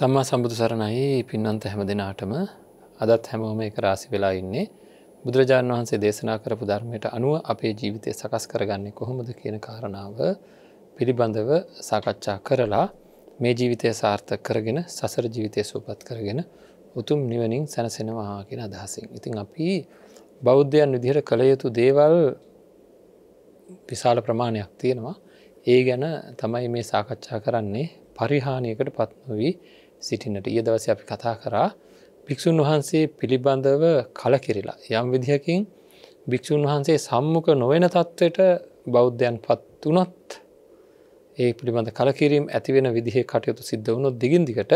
සම්මා සම්බුදු සරණයි පින්නන්ත හැම දෙනාටම අදත් හැමෝම එක රාසි වෙලා ඉන්නේ බුදුරජාණන් වහන්සේ දේශනා කරපු ධර්මයට අනුව අපේ ජීවිතය සකස් කරගන්නේ කොහොමද කියන කාරණාව පිළිබඳව සාකච්ඡා කරලා මේ ජීවිතය සාර්ථක කරගෙන සසර ජීවිතය සූපත් කරගෙන උතුම් නිවනින් සැනසෙනවා කියෙන අදහසින්. ඉතින් අපි බෞද්ධයන් විදිහට කළ යුතු දේවල් විශාල ප්‍රමාණයක් තියෙනවා ඒ ගැන තමයි මේ සාකච්ඡා කරන්නේ පරිහානියකට පත්නොවී සිටිනට ඒ දවස අපි කතා කරා භික්‍ෂූන් වහන්සේ පිළිබඳව කලකිරිලා යම් විදිහකින් භික්‍ෂූන් වහන්සේ සම්මුඛ නොවෙන තත්ත්වයට බෞද්ධයන් පත් වනත් ඒ පිළිබඳ කලකිරීම් ඇතිවෙන විදිහේ කටයුතු සිද්ධ වුණු දිගින්දිකට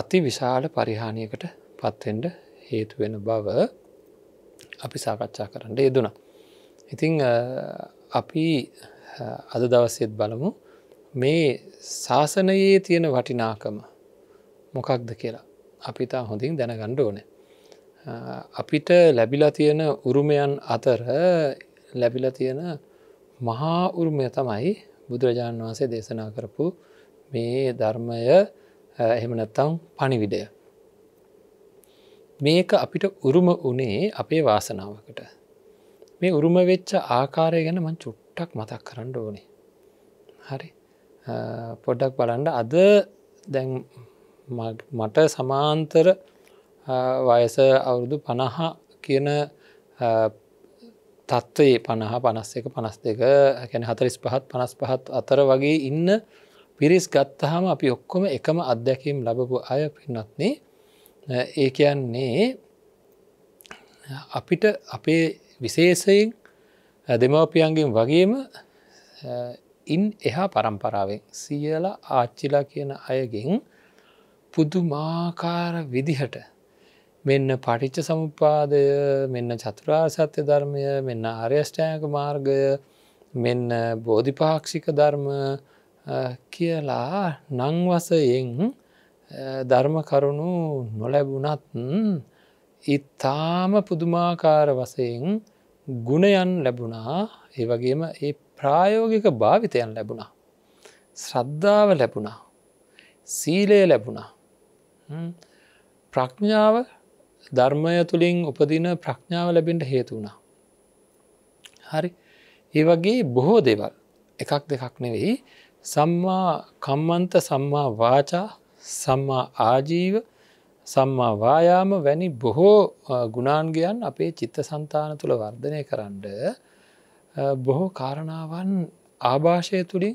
අති විශාල පරිහානියකට පත්වෙන්ඩ හේතුවෙන බව අපි සාකච්ඡා කරන්න යෙදුණා. ඉතිං අපි අද දවස්සෙත් බලමු මේ ශාසනයේ තියෙන වටිනාකම මොකක්ද කියලා අපිතා හොඳින් දැනගණ්ඩ ඕනේ. අපිට ලැබිලා තියෙන උරුමයන් අතර ලැබිල තියෙන මහා උරුමය තමයි බුදුරජාණන් වහන්සේ දේශනා කරපු මේ ධර්මය එහෙමනත්තං පණිවිඩය. මේක අපිට උරුම වනේ අපේ වාසනාවකට. මේ උරුම වෙච්ච ආකාරය ගැන මං චුට්ටක් මතක් කරන්න ඕනේ. හරි. පොඩ්ඩක් බලන්ඩ අද දැන් මට සමාන්තර වයස අවුරුදු පණහ කියන තත්ත්වයේ පණහ පනස් එක පනස් දෙක ැන හතරිස් පහත් පනස් පහත් අතර වගේ ඉන්න පිරිස් ගත්තහම අපි ඔක්කොම එකම අත්දැකීම් ලබපු අය පින්නත්නේ ඒ කියන්නේ අපිට අපේ විශේෂයෙන් දෙමවපියන්ගෙන් වගේම ඉන් එහා පරම්පරාවෙන් සියල ආච්චිලා කියන අයගෙන් පුදුමාකාර විදිහට මෙන්න පටිච්ච සමුපාදය මෙන්න චතුරා සත්‍ය ධර්මය මෙන්න අර්යෂ්ඨායක මාර්ගය මෙන්න බෝධිපාක්ෂික ධර්ම කියලා නංවසයෙන් ධර්ම කරුණු නොලැබුණත් ඉතාම පුදුමාකාර වසයෙන් ගුණයන් ලැබුණා ඒවගේම ඒ ප්‍රායෝගික භාවිතයන් ලැබුණා. ශ්‍රද්ධාව ලැබුණා. සීලය ලැබුණා. ප්‍රඥාව ධර්මය තුළින් උපදින ප්‍රඥාව ලැබින්ට හේතු වුණා. හරි ඒ වගේ බොහෝ දෙවල් එකක් දෙකක් නෙවෙයි සම්මා කම්මන්ත සම්මා වාචා සම්මා ආජීව සම්මා වායාම වැනි බොහෝ ගුණාන්ගයන් අපේ චිත්ත සන්තාන තුළ වර්ධනය කරන්න බොහෝ කාරණාවන් ආභාෂය තුළින්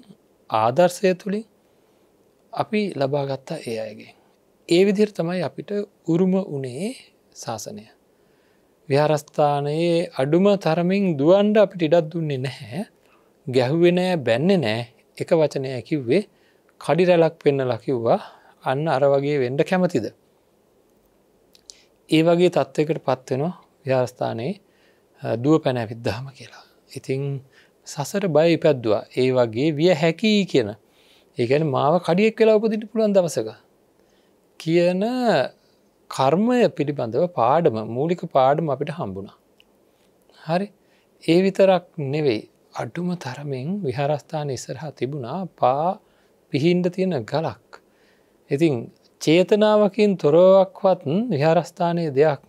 ආදර්ශය තුළින් අපි ලබාගත්තා ඒ අයගේ. ඒ විදිර තමයි අපිට උරුම වනේ ශාසනය. විහාරස්ථානයේ අඩුම තරමින් දුවන්ඩ අපිට ඉඩත් දුන්නේ නැහැ ගැහුවෙනෑ බැන්නේ නෑ එක වචනය ඇකිව්වේ කඩිරැලක් වෙන්න ලකිව්වා අන්න අර වගේ වෙන්ඩ කැමතිද. ඒ වගේ තත්ත්වකට පත්වෙනවා ව්‍යවස්ථානයේ දුව පැනැවිද්දාම කියලා. ඉතිං සසර බය ඉපැද්දවා ඒ වගේ විය හැකී කියන ඒකැන මාව කඩියෙක් කලා උපදිට පුළුවන් දවසක කියන කර්මය පිළිබඳව පාඩම මූලික පාඩම අපිට හම්බුණා හරි ඒ විතරක් නෙවෙයි අඩුම තරමෙන් විහාරස්ථාන ඉස්සරහා තිබුණා පා පිහින්ට තියෙන ගලක් ඉතිං චේතනාවකින් තොරවක්වත් විහාරස්ථානය දෙයක්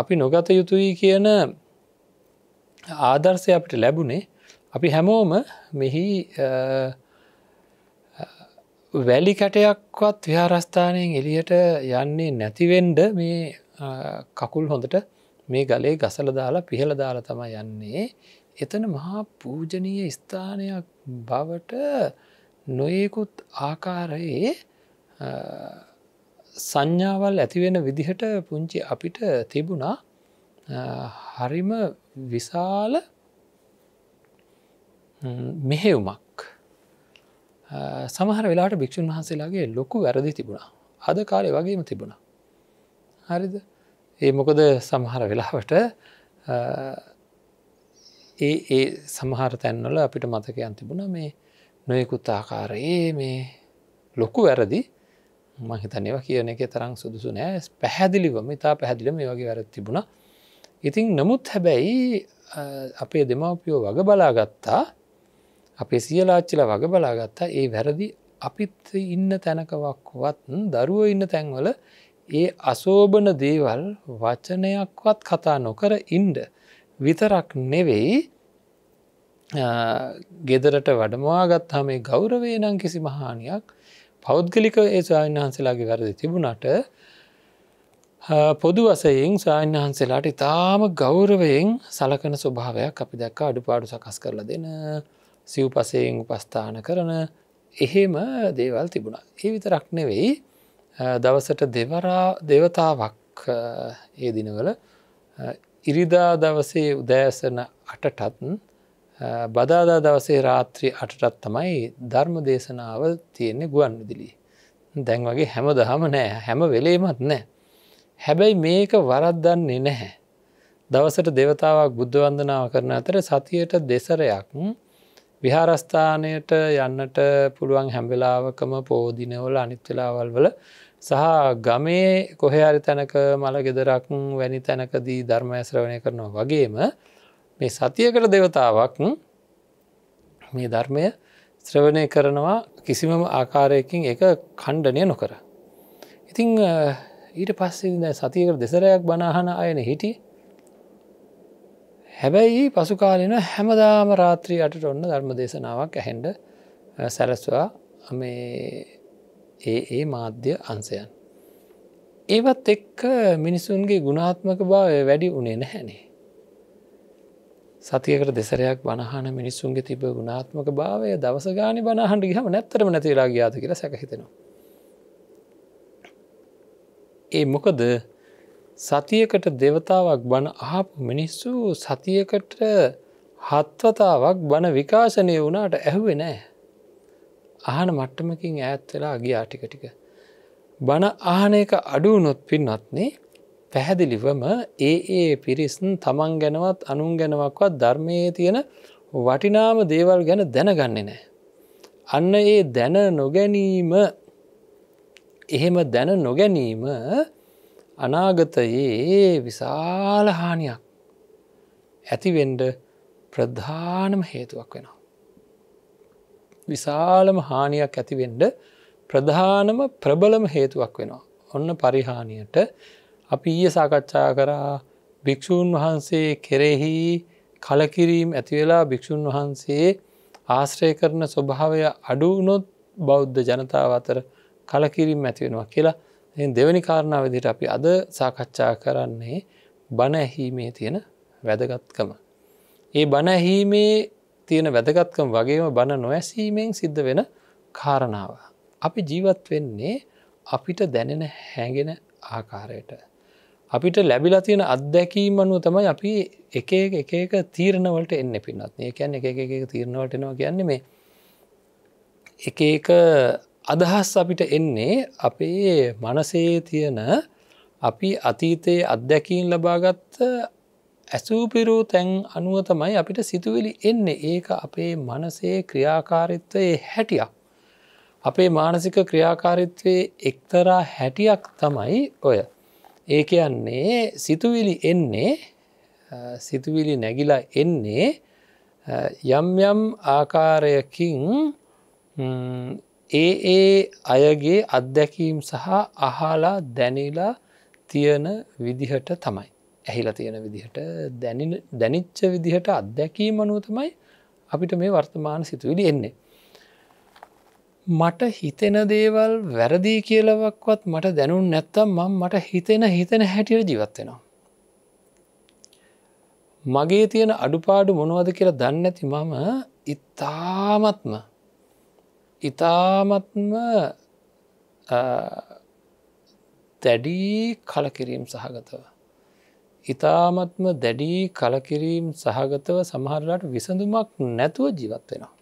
අපි නොගත යුතුයි කියන ආදර්ශය අපට ලැබුණේ අපි හැමෝම මෙහි වැලි කැටයක්වත් විහාරස්ථානයෙන් එළියට යන්නේ නැතිවෙන්ඩ මේ කකුල් හොඳට මේ ගලේ ගසල දාලා පිහල දාලා තම යන්නේ එතන මහා පූජනීය ස්ථානයක් බවට නොයෙකුත් ආකාරයේ සංඥාවල් ඇතිවෙන විදිහට පුංචි අපිට තිබුණා හරිම විශාල මෙහෙවුමක් සමහර වෙලාට භික්‍ෂූන් වහන්සේලාගේ ලොකු වැරදි තිබුණා අද කාලය වගේම තිබුණා හරිද ඒ මොකද සමහර වෙලාවට ඒ ඒ සමහර තැන්වල අපිට මතකයන් තිබුණ මේ නොයකුත් ආකාරයේ මේ ලොකු වැරදි මහිතනව කියන එක තරම් සුදුසු නෑ පැහැදිලිවම ඉතා පැහැදිලි මේ වගේ වැරත් තිබුණා ඉතින් නමුත් හැබැයි අපේ දෙමවපියෝ වග බලාගත්තා අපේ සියලාච්චිල වග බලාගත්තා ඒ වැරදි අපිත් ඉන්න තැනකවක්වත් දරුව ඉන්න තැන්වල ඒ අසෝභන දේවල් වචනයක්වත් කතා නොකර ඉන්ඩ විතරක් නෙවෙයි ගෙදරට වඩමවාගත්හම මේ ගෞරවේ නම් කිසි මහානියක් පෞද්ගලික ඒ ස්වාන් වහන්සේලාගේ වැරදි තිබුණට පොදු වසයෙන් ස්වාන් වහන්සේලාට ඉතාම ගෞරවයෙන් සලකන ස්වභාවයක් අපි දැක්ක අඩුපාඩු සකස් කරලා දෙන සිව් පසයෙන් උපස්ථාන කරන එහෙම දේවල් තිබුණා. ඒ විතරක් නෙවෙයි දවසට දෙවතාවක් ඒ දිනවල ඉරිදා දවසේ උදෑසන අටටත් බදාදා දවසේ රාත්‍රී අටටත් තමයි ධර්ම දේශනාව තියෙන්නේ ගුවන් විදිලි. දැන් වගේ හැම දහම නෑ හැම වෙලේමත් නෑ. හැබැයි මේක වරද්දන්නේ නැහැ. දවසට දෙවතාවක් බුද්ධවන්දනාව කරන අතර සතියට දෙසරයක් විහාරස්ථානයට යන්නට පුළුවන් හැම්වෙලාවකම පෝදිනවල අනිත්‍යලාවල් වල සහ ගමේ කොහයාරි තැනක මළ ගෙදරක් වැනි තැනකදී ධර්ම ඇශ්‍රවණය කරනවා වගේම මේ සතියකට දෙවතාවක් මේ ධර්මය ශ්‍රවණය කරනවා කිසිම ආකාරයකින් එක කණ්ඩනය නොකර. ඉතිං ඊට පස්සේ සතියකට දෙසරයක් බනාහන අයන හිටිය හැබැයි පසුකාලන හැමදාම රාත්‍රී අටට ඔන්න ධර්ම දේශනාවක් ඇහෙන්ඩ සැලස්වා මේ ඒ ඒ මාධ්‍ය අන්සයන්. ඒවත් එක්ක මිනිසුන්ගේ ගුණාත්මක භාවය වැඩි උනේ නැහැනේ. සතියකට දෙසරයක් බණහන මිනිසුන්ගේ තිබ ගුණාත්මක භාවය දවසගානි බණහන්ට ගහම නැත්තරම නැතිලා ගාත කියලා සැකහිතෙනවා. ඒ මොකද සතියකට දෙවතාවක් බණ ආපු මිනිස්සු සතියකට හත්වතාවක් බණ විකාශනය වුණාට ඇහුවේ නෑ. අහන මට්ටමකින් ඈත් වෙලා ගිය ආටිකටික. බණ ආහන එක අඩුවනොත් පින්නත්නේ පැහැදිලිවම ඒ ඒ පිරිස්න් තමන් ගැනවත් අනුන් ගැනවක්වත් ධර්මයේ තියෙන වටිනාම දේවල් ගැන දැනගන්නේ නෑ. අන්න ඒ දැන නොගැනීම එහෙම දැන නොගැනීම අනාගතයේ විශාල හානියක් ඇතිවෙන්ඩ ප්‍රධානම හේතුවක් වෙනවා. විශාලම හානියක් ඇතිවෙන්ඩ ප්‍රධානම ප්‍රබලම හේතුවක් වෙනවා. ඔන්න පරිහානියට අපි ඊය සාකච්ඡා කරා භික්‍ෂූන් වහන්සේ කෙරෙහි කලකිරීම් ඇතිවෙලා භික්‍ෂූන් වහන්සේ ආශ්‍රය කරන ස්වභාවය අඩුවනොත් බෞද්ධ ජනතාව අතර කලකිරින් ඇතිවෙනවා කියලා දෙවැනි කාරණාව විදිට අපි අද සාකච්ඡා කරන්නේ බණ ඇහීමේ තියෙන වැදගත්කම. ඒ බණ ඇහීමේ තියෙන වැදගත්කම වගේම බණ නොඇසීමෙන් සිද්ධ වෙන කාරණාව. අපි ජීවත් වෙන්නේ අපිට දැනෙන හැඟෙන ආකාරයට. අපිට ලැබිලා තියෙන අත්දැකීම අනුව තමයි අපි එක එක එක තීරණවලට එන්න පින්නත් ඒ කියැන් එක එක තීරණවලට එනවා කියන්නේ මේ එක එක අදහස් අපිට එන්නේ අපේ මනසේ තියෙන අපි අතීතයේ අත්දැකීන් ලබාගත්ත ඇසූපිරූ තැන් අනුව තමයි අපිට සිතුවිලි එන්නේ ඒක අපේ මනසේ ක්‍රියාකාරිත්වයේ හැටියක්. අපේ මානසික ක්‍රියාකාරිත්වයේ එක්තරා හැටියක් තමයි ඔය. ඒ කියන්නේ සිතුවිලි එන්නේ සිතුවිලි නැගිලා එන්නේ යම් යම් ආකාරයකින් ඒ ඒ අයගේ අත්දැකීම් සහ අහලා දැනලා තියෙන විදිහට තමයි. ඇහිලා තියෙන විදිහට දැනිච්ච විදිහට අත්දැකීම අනුව තමයි අපිට මේ වර්තමාන සිතුවිලි එන්නේ. මට හිතෙන දේවල් වැරදිී කියලවක්වත් මට දැනුන් නැත්තම් මං මට හිතෙන හිතෙන හැටියට ජීවත්වෙනවා. මගේ තියෙන අඩුපාඩු මොනවද කියලා දන්නැති මම ඉතාමත්ම ඉතාමත්ම දැඩී කලකිරීම් සහගතව. ඉතාමත්ම දැඩී කලකිරීම් සහගතව සමහරලාට විසඳුමක් නැතුව ජීවත් වෙනවා.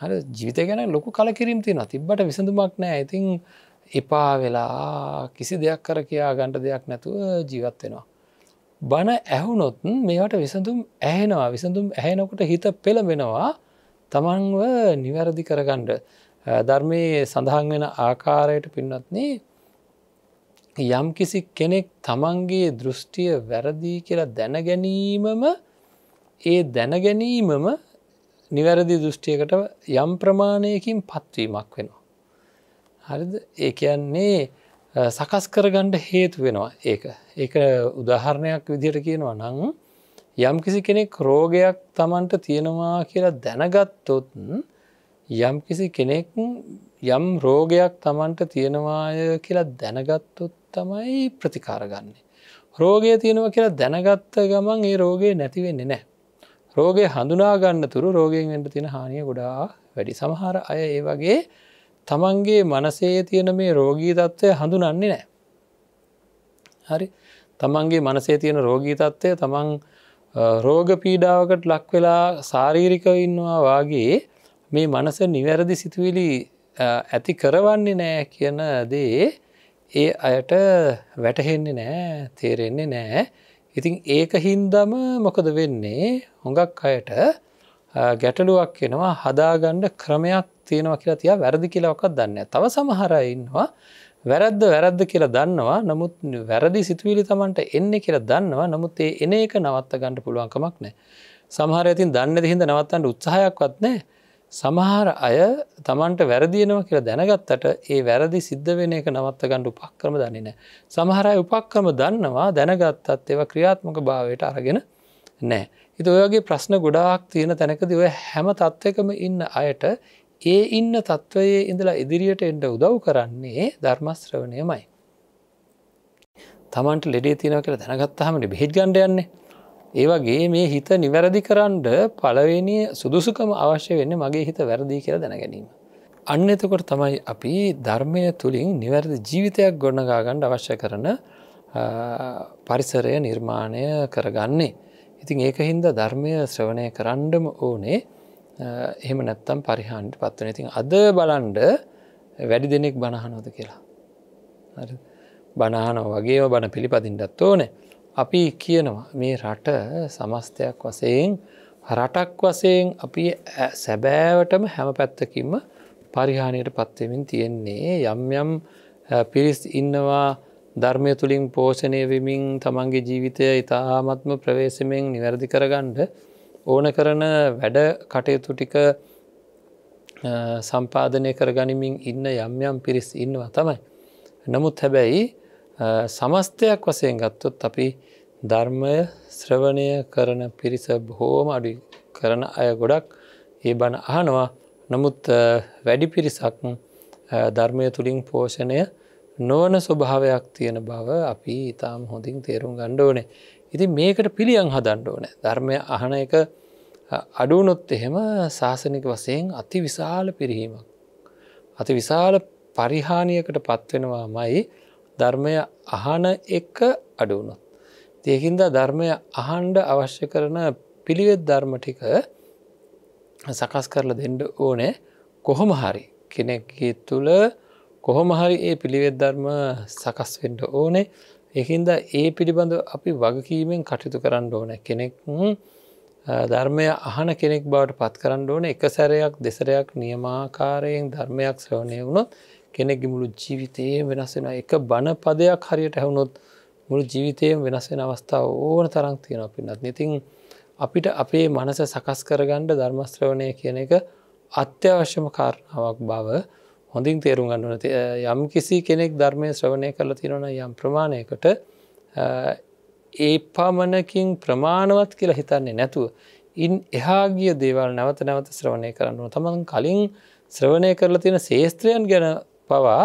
හර ජීවිත ගැන ලොකු කලකිරීම් තියෙන තිබට විසඳුමක් නෑ ඉතින් එපා වෙලා කිසි දෙයක් කර කියයා ගණ්ඩ දෙයක් නැතුව ජීවත් වෙනවා. බණ ඇහුනොත් මේවට විසඳුම් ඇහෙනවා විසඳුම් ඇහෙනකොට හිත පෙළඹෙනවා තමන්ව නිවැරදි කරගණ්ඩ ධර්මයේ සඳහන් වෙන ආකාරයට පින්නත්නේ යම් කිසි කෙනෙක් තමන්ගේ දෘෂ්ටිය වැරදිී කියලා දැනගැනීමම ඒ දැනගැනීමම නිවැරදි දෘෂ්ටියකට යම් ප්‍රමාණයකින් පත්වීමක් වෙනවා. හරිද ඒ කියන්නේ සකස් කරගණ්ඩ හේතු වෙනවා ඒක ඒක උදාහරණයක් විදිහට කියනවා නං යම්කිසි කෙනෙක් රෝගයක් තමන්ට තියෙනවා කියලා දැනගත්තොත් යම්කිසි කෙනෙක් යම් රෝගයක් තමන්ට තියෙනවාය කියලා දැනගත්තොත් තමයි ප්‍රතිකාරගන්නේ. රෝගය තියෙනවා කියලා දැනගත්ත ගමන් ඒ රෝගය නැතිවෙන්නේ නෑ. රෝගය හඳුනාගන්න තුරු රෝගයෙන් වෙන්ට තියෙන හානිය ගොඩා වැඩි සමහර අය ඒ වගේ තමන්ගේ මනසේ තියෙන මේ රෝගී තත්ත්වය හඳුනන්නේ නෑ. හරි තමන්ගේ මනසේ තියෙන රෝගී තත්ත්වය තමන් රෝග පීඩාවකට ලක්වෙලා සාරීරිකව ඉන්නවා වගේ මේ මනස නිවැරදි සිතුවිලි ඇති කරවන්නේ නෑ කියන දේ ඒ අයට වැටහෙන්නේ නෑ තේරෙන්නේ නෑ ඉතින් ඒක හින්දම මොකද වෙන්නේ හොඟක් අයට ගැටලුවක් එෙනවා හදාගණ්ඩ ක්‍රමයක් තියෙනවා කියලා තිය වැරදි කියලවකක් දන්න තව සමහරයින්වා වැරද්ද වැරද්ද කියලා දන්නවා නමුත් වැරදි සිතුවිලි තමන්ට එන්නේ කියලා දන්නවා නමුත් ඒ එන එක නවත්ත ගන්නට පුළුවන්කමක් නෑ. සමහර ඇතින් දන්න හිද නවත්තන්ට උත්සාහයක්වත් නෑ සමහර අය තමන්ට වැරදිනවා කියලා දැනගත්තට ඒ වැරදි සිද්ධ වෙන එක නවත්ත ගණ්ඩ උපක්‍රම දන්නේ නෑ. සමහරය උපක්‍රම දන්නවා දැනගත්තත් ඒව ක්‍රියාත්මක භාවයට අරගෙන නෑ. ඉති ඔයගේ ප්‍රශ්න ගොඩාක් තියෙන තැනකද ඔය හැම තත්ත්වකම ඉන්න අයට ඒ ඉන්න තත්ත්වයේ ඉඳලා ඉදිරියට එන්ඩ උදව් කරන්නේ ධර්මස්ත්‍රවණයමයි. තමන්ට ලෙඩේ තියෙන කියලා දැනගත්තහමට බෙහිත් ගණඩ යන්නේ. ඒවගේ මේ හිත නිවැරදි කරන්ඩ පලවෙනි සුදුසුකම අවශ්‍ය වෙන්න මගේ හිත වැරදිී කියලා දැනගැනීම. අන්න එතකොට තමයි අපි ධර්මය තුළින් නිවැරදි ජීවිතයක් ගොඩනගාගණ්ඩ අවශ්‍ය කරන පරිසරය නිර්මාණය කරගන්නේ. ඉතින් ඒක හින්ද ධර්මය ශ්‍රවණය කරන්ඩම ඕනේ එහෙම නැත්තම් පරිහාන්ට පත්වන ඉතින් අද බලන්ඩ වැඩි දෙනෙක් බණහනොද කියලා. බණහන වගේ බණ පිළිපදින්ටත් ඕන අපි කියනවා මේ රට සමස්තයක් වසයෙන් රටක් වසයෙන් අපි සැබෑවටම හැම පැත්තකින්ම පරිහානියට පත්වමින් තියෙන්නේ යම් යම් පිරිස් ඉන්නවා ධර්මය තුළින් පෝෂණය වෙමින් තමන්ගේ ජීවිතය ඉතාමත්ම ප්‍රවේශමෙන් නිවැරදි කරගණ්ඩ ඕන කරන වැඩ කටයුතු ටික සම්පාධනය කර ගනිමින් ඉන්න යම්යම් පිරිස් ඉන්නවා තමයි. නමුත් හැබැයි සමස්තයක් වසයෙන් ගත්තොත් අපි ධර්මය ශ්‍රවණය කරන පිරිස බොහෝම අඩි කරන අය ගොඩක් ඒ බණ අහනවා නමුත් වැඩි පිරිසක් ධර්මය තුළින් පෝෂණය නොවන ස්වභාවයක් තියෙන බව අපි ඉතාම හොඳින් තේරුම් ගණ්ඩෝනේ ඉතින් මේකට පිළියන් හදන්ඩ ඕන ධර්මය අහන එක අඩුවනොත් එහෙම ශාසනික වසයෙන් අති විශාල පිරිහීමක්. අති විශාල පරිහානියකට පත්වෙනවා මයි ධර්මය අහන එක අඩුවනොත්. තියහින්ද ධර්මය අහන්ඩ අවශ්‍ය කරන පිළිවෙත් ධර්ම ටික සකස් කරල දෙන්න ඕනේ කොහොම හරි කෙනෙක් තුළ කොහොම හරි ඒ පිළිවෙත් ධර්ම සකස් වෙන්ඩ ඕනේ එහින්ද ඒ පිළිබඳ අපි වගකීමෙන් කටයුතු කරන්න ඕන කෙනෙක් ධර්මය අහන කෙනෙක් බවට පත් කරන්න ඕන එක සැරයක් දෙසරයක් නියමාකාරයෙන් ධර්මයක් ශ්‍රවණය වුණොත් කෙනෙක් මුළු ජීවිතයේ වෙනස්සෙන එක බණ පදයක් හරියට හැවුණොත් මුළු ජීවිතයෙන් වෙනස්සෙන අවස්ථාව ඕන තරක් තියෙන පින්නත් නිතින් අපිට අපේ මනස සකස් කරගණ්ඩ ධර්මස්ත්‍රවණය කියන එක අත්‍යවශ්‍යම කාරණාවක් බව හොඳින් තේරුම් ගන්නන යම් කිසි කෙනෙක් ධර්මය ශ්‍රවණය කරල තිරෙන යම් ප්‍රමාණයකට ඒ පාමණකින් ප්‍රමාණවත් කියලා හිතන්නේ නැතුව. ඉන් එහාගිය දේවල් නැවත නැවත ශ්‍රවණය කරන්නු තමන් කලින් ශ්‍රවණය කරලා තියෙන ශේස්ත්‍රයන් ගැන පවා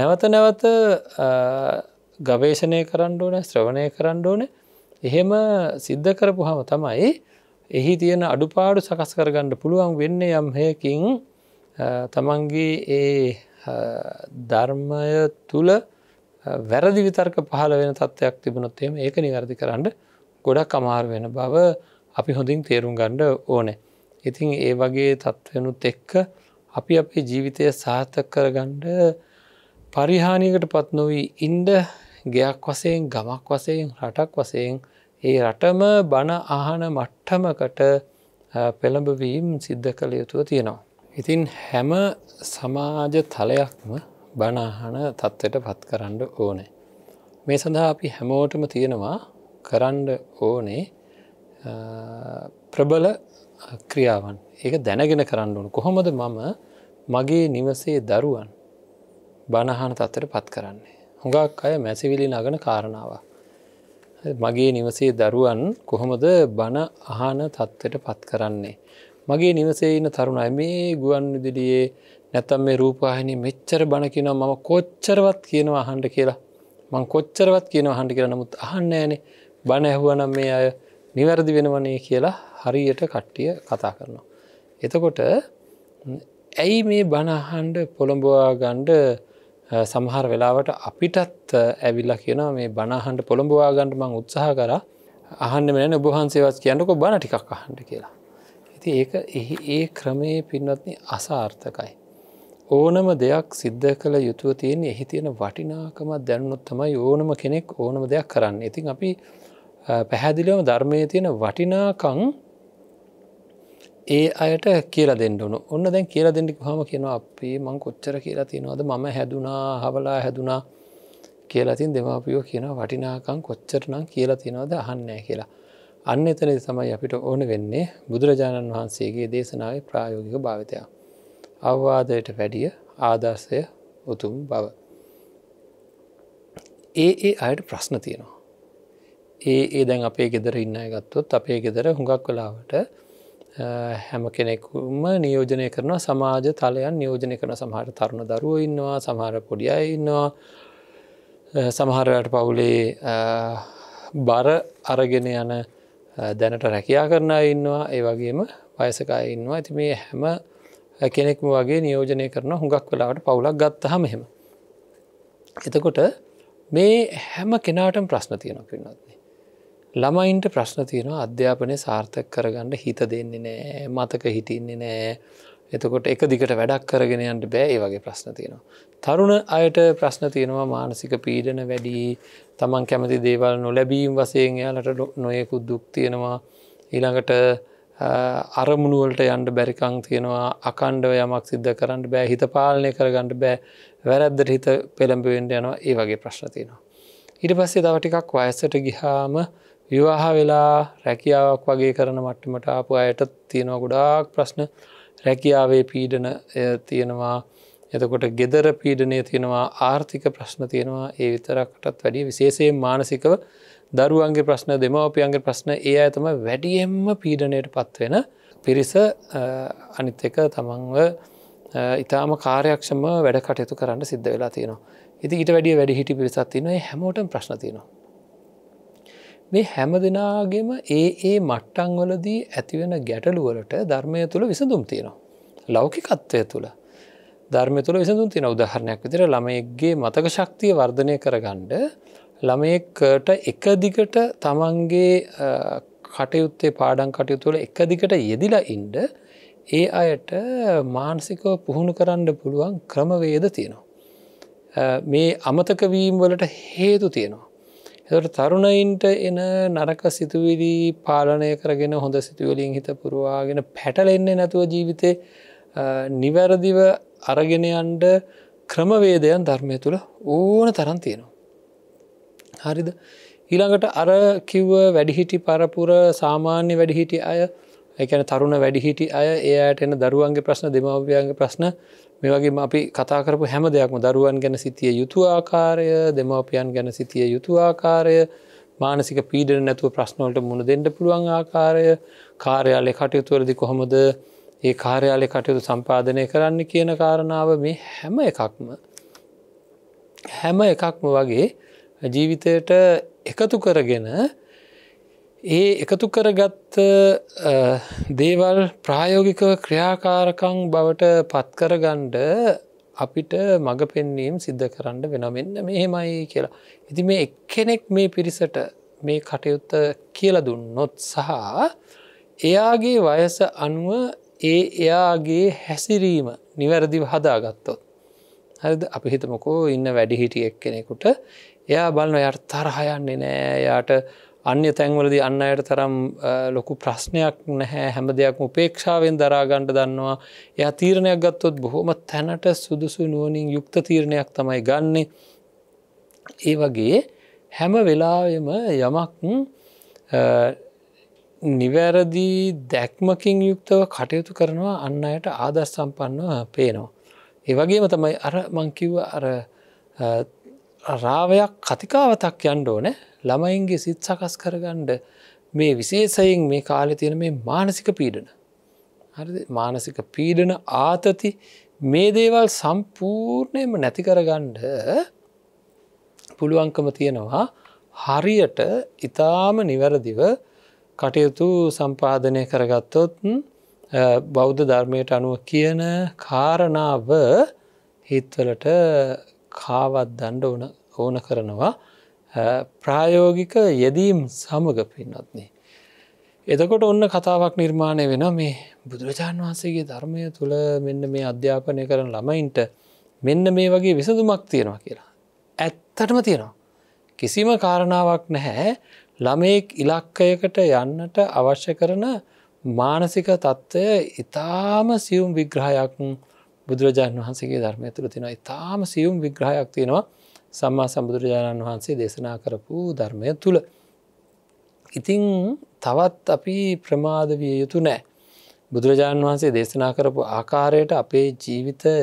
නැවත නැවත ගවේශණය කරන්න ඕන ශ්‍රවණය කරන්න ඕන එහෙම සිද්ධ කරපු හම තමයි එහි තියෙන අඩුපාඩු සකස් කරගන්න පුළුවන් වෙන්න යම් හයකින් තමන්ගේ ඒ ධර්මය තුළ වැරදි විතර්ක පහල වෙන තත්ත්වයක් තිබුණොත්තේම ඒක නිවැරදි කරන්න ගොඩක් අමාර වෙන බව අපි හොඳින් තේරුම් ගණ්ඩ ඕනෑ. ඉතින් ඒ වගේ තත්ත්වෙනුත් එක්ක අපි අපේ ජීවිතය සාර්ථක කරගණ්ඩ පරිහානිකට පත් නොවී ඉන්ඩ ගයක් වසයෙන් ගමක් වසයෙන් රටක් වසයෙන් ඒ රටම බණ අහන මට්ටමකට පෙළඹවීම් සිද්ධ කළ යුතුව තියෙනවා. ඉතින් හැම සමාජ තලයක්ම බනාහන තත්ත්වයට පත් කරන්න ඕනේ. මේ සඳහා අපි හැමෝටම තියෙනවා කරන්න ඕනේ ප්‍රබල ක්‍රියාවන් ඒක දැනගෙන කරන්න ඕන කොහොමද මම මගේ නිවසේ දරුවන් බණහන තත්තර පත් කරන්නේ. හොඟක් අය මැසිවිලි නගන කාරණාව. මගේ නිවසේ දරුවන් කොහොමද බණ අහන තත්ත්වට පත් කරන්නේ. මගේ නිවසේ ඉන්න තරුණයි මේ ගුවන් විදිලියේ නැතම් මේ රූපවාහිනි මෙච්චර බණකිනවා මම කොච්චරවත් කියනවා අහන්ඩ කියලා මං කොච්චරවත් කියනවා හන්ඩි කියලා නමුත් අහන්න ඇනේ බණ ඇහුවනම් මේ අය නිවැරදි වෙනවනේ කියලා හරියට කට්ටිය කතා කරනවා. එතකොට ඇයි මේ බණහන්ඩ පොළොඹවා ගණ්ඩ සමහර වෙලාවට අපිටත් ඇවිල්ලා කියන මේ බණහන්ඩ පොළොඹවා ගණඩ මං උත්සාහ කර අහන්න මෙන ඔබහන්සේවත් කියන්නකො බණ ටිකක් අහන්ඩ කියලා ති ඒක එහි ඒ ක්‍රමයේ පින්වත්න අසාර්ථකයි. ඕනම දෙයක් සිද්ධ කළ යුතුව තියෙන එහි තියෙන වටිනාකමත් දැනුත් තමයි ඕනම කෙනෙක් ඕනම දෙයක් කරන්න. ඉතින් අපි පැහැදිලිවම ධර්මය තියෙන වටිනාකං ඒ අයට කියලා දෙන්නඩුණු ඔන්න දැන් කියල දෙන්නි හම කියනවා අපි මං කොච්චර කියලා තියෙනවාද මම හැදුනා හවලා හැදුනා කියලතින් දෙමාපියෝ කියන වටිනාකං කොච්චරනම් කියලා තියෙනවාද අහන්නෑ කියලා. අන්න එතනද තමයි අපිට ඕන වෙන්නේ බුදුරජාණන් වහන්සේගේ දේශනාව ප්‍රායෝගික භාවිතයක්. අවවාදයට වැඩිය ආදර්ශය උතුම් බව. ඒ ඒ අයට ප්‍රශ්න තියෙනවා. ඒ ඒ දැන් අපේ ගෙදර ඉන්න ගත්තොත් අපේ ගෙදර හුඟක් කලාවට හැම කෙනෙකුම නියෝජනය කරනවා සමාජ තලයන් නියෝජනය කරන සමහර තරුණ දරුව ඉන්නවා සමහර පොඩිය ඉන්නවා සමහරට පවුලේ බර අරගෙන යන දැනට රැකයා කරන ඉන්නවා ඒ වගේම වයසකය ඉන්නවා ඇති මේ හැම කෙනෙක්ම වගේ නියෝජනය කරන හුඟක් වෙලාවට පවුලක් ගත්තහ මෙහෙම. එතකොට මේ හැම කෙනාටම ප්‍රශ්න තියෙන පින්නත්න්නේ. ළමයින්ට ප්‍රශ්න තියෙනවා අධ්‍යාපනය සාර්ථක කරගන්න හිත දෙන්නේ නෑ මතක හිටින්නේ නෑ එතකොට එක දිගට වැඩක් කරගෙන යන්ට බෑ ඒ වගේ ප්‍රශ්න තියෙනවා. තරුණ අයට ප්‍රශ්න තියෙනවා මානසික පීඩන වැඩි තමන් කැමති දේවල් නොලැබීම් වසයෙන් යාලට නොයෙකුත් දුක් තියෙනවා ඊළඟට අරමුණුවලට යන්ඩ බැරිකං තියෙනවා අකණ්ඩව යමක් සිද්ධ කරන්න බෑ හිත පාලනය කරගන්නඩ බෑ වැරැද්දට හිත පෙළඹවෙන්ඩ යනවා ඒ වගේ ප්‍රශ්න තියෙනවා. ඉට පස්සේ දව ටිකක් වයසට ගිහාම විවාහ වෙලා රැකියාවක් වගේ කරන මට්ටමට ආපු අයට තියෙනවා ගොඩාක් ප්‍රශ්න රැකියාවේ පීඩන තියෙනවා එතකොට ගෙදර පීඩනය තියෙනවා ආර්ථික ප්‍රශ්න තියෙනවා ඒ විතරක්ටත් වැඩිය විශේෂයෙන් මානසිකව දරුවන්ගේ ප්‍රශ්න දෙමවපියන්ගේ ප්‍රශ්න ඒ ඇතම වැඩියෙන්ම පීඩනයට පත්වෙන පිරිස අනිත් එක තමන්ව ඉතාම කාර්යක්ෂම වැඩ කටයුතු කරන්න සිද්ධ වෙලා තියෙනවා ඉති ඊට වැඩිය වැඩි හිටි පිරිසත් තිනේ හැමෝටම ප්‍රශ්න තියෙනවා මේ හැම දෙනාගෙම ඒ ඒ මට්ටංවලදී ඇතිවෙන ගැටලුවලට ධර්මය තුළ විසඳුම් තියෙනවා ලෞකිකත්වය තුළ ධර්මය තුළ විසඳුන් තින උදාහරණයක් විදිර ළමයෙක්ගේ මතක ශක්තිය වර්ධනය කරගණ්ඩ ළමයෙක්ට එක දිගට තමන්ගේ කටයුත්තේ පාඩන් කටයුතුවල එක දිගට යෙදිලා ඉන්ඩ ඒ අයට මානසිකව පුහුණු කරන්න පුළුවන් ක්‍රමවේද තියෙනවා. මේ අමතකවීම් වලට හේතු තියෙනවා. එට තරුණයින්ට එන නරක සිතුවිලි පාලනය කරගෙන හොඳ සිතුවලින් හිත පුරවාගෙන පැටලෙන්නේ නැතුව ජීවිතය නිවැරදිව අරගෙනයන්ට ක්‍රමවේදයන් ධර්මය තුළ ඕන තරන් තියෙනවා. හරිද ඊළඟට අර කිව්ව වැඩිහිටි පරපුර සාමාන්‍ය වැඩිහිටි අය එකන තරුණ වැඩිහිටි අය ඒයට එන දරුවන්ගේ ප්‍රශ්න දෙමවපියන්ගේ ප්‍රශ්න මේ වගේ අපි කතාකරපු හැම දෙයක්ම දරුවන් ගැන සිතිය යුතු ආකාරය දෙමවපියන් ගැන සිතිය යුතු ආකාරය මානසික පීඩන නැතුව ප්‍රශ්නවලට මුණ දෙන්න පුළුවන් ආකාරය කාර්යාලය කටයුතුවලදි කොහොමද ඒ කාර්යාලය කටයුතු සම්පාධනය කරන්න කියන කාරණාව මේ හැම එකක්ම හැම එකක්ම වගේ ජීවිතයට එකතු කරගෙන ඒ එකතු කරගත්ත දේවල් ප්‍රායෝගික ක්‍රියාකාරකං බවට පත්කරගණ්ඩ අපිට මඟ පෙන්වීම් සිද්ධ කරන්න වෙන මෙන්න මෙහෙමයි කියලා. ඉති මේ එක්කෙනෙක් මේ පිරිසට මේ කටයුත්ත කියල දුන්නොත් සහ එයාගේ වයස අනුව ඒ එයාගේ හැසිරීම නිවැරදිව හදාගත්තොත්. හද අපි හිතමකෝ ඉන්න වැඩිහිටියෙක් කෙනෙකුට එයා බලන යට තරහයන්නේ නෑ යාට අන්‍ය තැන්වලදි අන්න අයට තරම් ලොකු ප්‍රශ්නයක් නැහැ හැම දෙයක් උපේක්ෂාවෙන් දරාගණ්ඩ දන්නවා එය තීරණයක් ගත්තොත් බොහොම තැනට සුදුසු නුවනින් යුක්ත තීරණයක් තමයි ගන්නේ ඒ වගේ හැම වෙලාවෙම යමක් නිවැරදිී දැක්මකින් යුක්තව කටයුතු කරනවා අන්න අයට ආදස් සම්පන්නව පේනවා. ඒවගේම තමයි අර මංකිව අර රාවයක් කතිකාවතක් යන්ඩෝන ළමයින්ගේ සිත් සකස් කරගණ්ඩ මේ විශේසයෙන් මේ කාලෙ තියෙන මේ මානසික පීඩන. මානසික පීඩන ආතති මේ දේවල් සම්පූර්ණයම නැති කරගණ්ඩ පුළුවන්කම තියෙනවා හරියට ඉතාම නිවැරදිව කටයුතු සම්පාධනය කරගත්තොත් බෞද්ධ ධර්මයට අනුව කියන කාරණාව හිත්වලට කාවත් දණ්ඩ ඕන ඕන කරනවා ප්‍රායෝගික යෙදීම් සමග පින්නත්න්නේ. එතකොට ඔන්න කතාවක් නිර්මාණය වෙන මේ බුදුරජාණන් වහන්සේගේ ධර්මය තුළ මෙන්න මේ අධ්‍යාපනය කරන ළමයින්ට මෙන්න මේ වගේ විසඳුමක් තියෙනවා කියලා. ඇත්තටම තියෙනවා. කිසිම කාරණාවක් නැහැ ළමයෙක් ඉලක්කයකට යන්නට අවශ්‍ය කරන මානසික තත්ත්වය ඉතාම සියුම් විග්‍රහයක් බුදුරජාණන් වහන්සේගේ ධර්මය තුළ තිනවා ඉතාම සියුම් විග්‍රහයක් තියෙනවා සම්මා සම්බුදුරජාණන් වහන්සේ දේශනා කරපු ධර්මය තුළ. ඉතිං තවත් අපි ප්‍රමාද විය යුතු නෑ. බුදුරජාණන් වහන්සේ දේශනා කරපු ආකාරයට අපේ ජීවිතය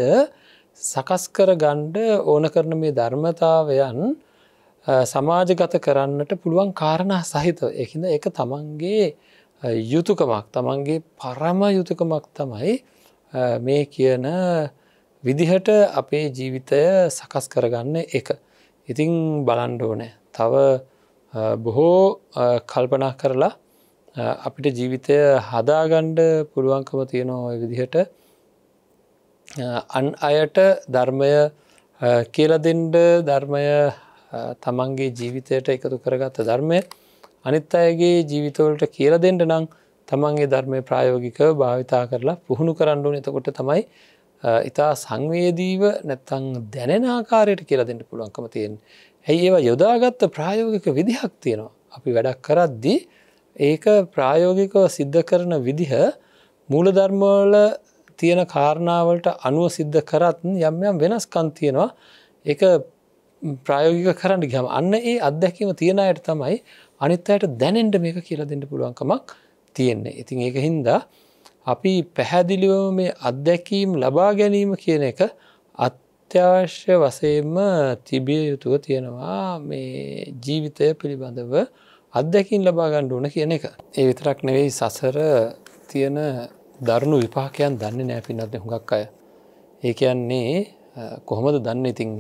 සකස් කර ගණ්ඩ ඕන කරන මේ ධර්මතාවයන් සමාජගත කරන්නට පුළුවන් කාරණා සහිත එකහිද එක තමන්ගේ යුතුකමක් තමන්ගේ පරම යුතුකමක් තමයි මේ කියන විදිහට අපේ ජීවිතය සකස් කරගන්න එක. ඉතිං බලන්ඩෝනෑ තව බොහෝ කල්පනා කරලා අපිට ජීවිතය හදාගණ්ඩ පුළුවන්කම තියෙනවා විදිහට අන් අයට ධර්මය කියලදෙන්ඩ ධර්මය තමන්ගේ ජීවිතයට එකතු කරගත්ත ධර්මය අනිත් අයගේ ජීවිතවලට කියල දෙෙන්ට නම් තමන්ගේ ධර්මය ප්‍රායෝගික භාවිතා කරලා පුහුණු කරණ්ඩුව එතකොට තමයි ඉතා සංවේදීව නැත්තං දැනෙන ආකාරයට කියලා දෙන්න පුළුවන්කම තියෙන්. ඇයි ඒවා යොදාගත්ත ප්‍රායෝගික විදිහක් තියෙනවා. අපි වැඩක් කරද්දී ඒක ප්‍රායෝගිකව සිද්ධ කරන විදිහ මූලධර්මවල තියෙන කාරණාවලට අනුව සිද්ධ කරත් යම් යම් වෙනස්කන් තියෙනවා. එක ප්‍රායෝගික කරන්න ගහම අන්න ඒ අත්දැකීම තියෙන අයට තමයි අනිත් අයට දැනෙන්ට මේක කියලා දෙන්න පුළුවන්කමක් තියෙන්නේ. ඉතින් ඒක හින්දා අපි පැහැදිලිව මේ අත්දැකීම් ලබා ගැනීම කියන එක අත්‍යවශ්‍ය වසයෙන්ම තිබිය යුතුව තියෙනවා මේ ජීවිතය පිළිබඳව අත්දැකින් ලබා ගණ්ඩ ඕන කියන එක. ඒ විතරක් නෙවෙයි සසර තියෙන දරුණු විපාකයන් දන්න නෑ පින්නත් හුඟක් අය. ඒ කියන්නේ කොහොමද දන්න ඉතිං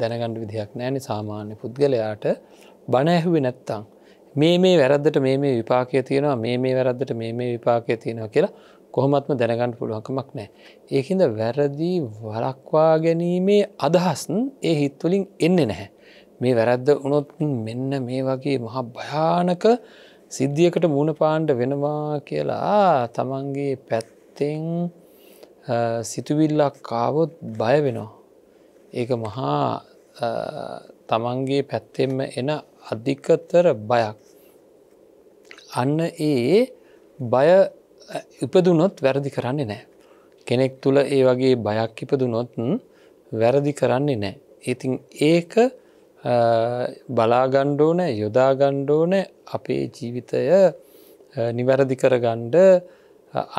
දැනගණ්ඩ විදිහක් නෑන සාමාන්‍ය පුද්ගලයාට බණ ඇහුවේ නැත්තං. මේ මේ වැරද්දට මේ මේ විපාකය තියෙනවා මේ මේ වැරද්දට මේ මේ විපාකය තියෙනවා කියලා කොහොමත්ම දැනගන්න පුළුවන්කමක් නෑ. ඒහින්ද වැරදිී වලක්වා ගැනීමේ අදහස්න් ඒ හිත්තුලින් එන්නේ නැහැ. මේ වැරද්ද උනොත් මෙන්න මේ වගේ මහා භයානක සිද්ධියකට මූුණපාණ්ඩ වෙනවා කියලා තමන්ගේ පැත්තෙන් සිතුවිල්ලක් කාවොත් බය වෙනවා. ඒක මහා තමන්ගේ පැත්තෙන්ම එන අධිකතර බයක්. අන්න ඒ බය ඉපදුනොත් වැරදි කරන්නේ නෑ. කෙනෙක් තුළ ඒ වගේ බයක් ඉපදුනොත්න් වැරදි කරන්නේ නෑ. ඉතින් ඒක බලාගණ්ඩෝන යොදාගණ්ඩෝන අපේ ජීවිතය නිවැරදි කරගණ්ඩ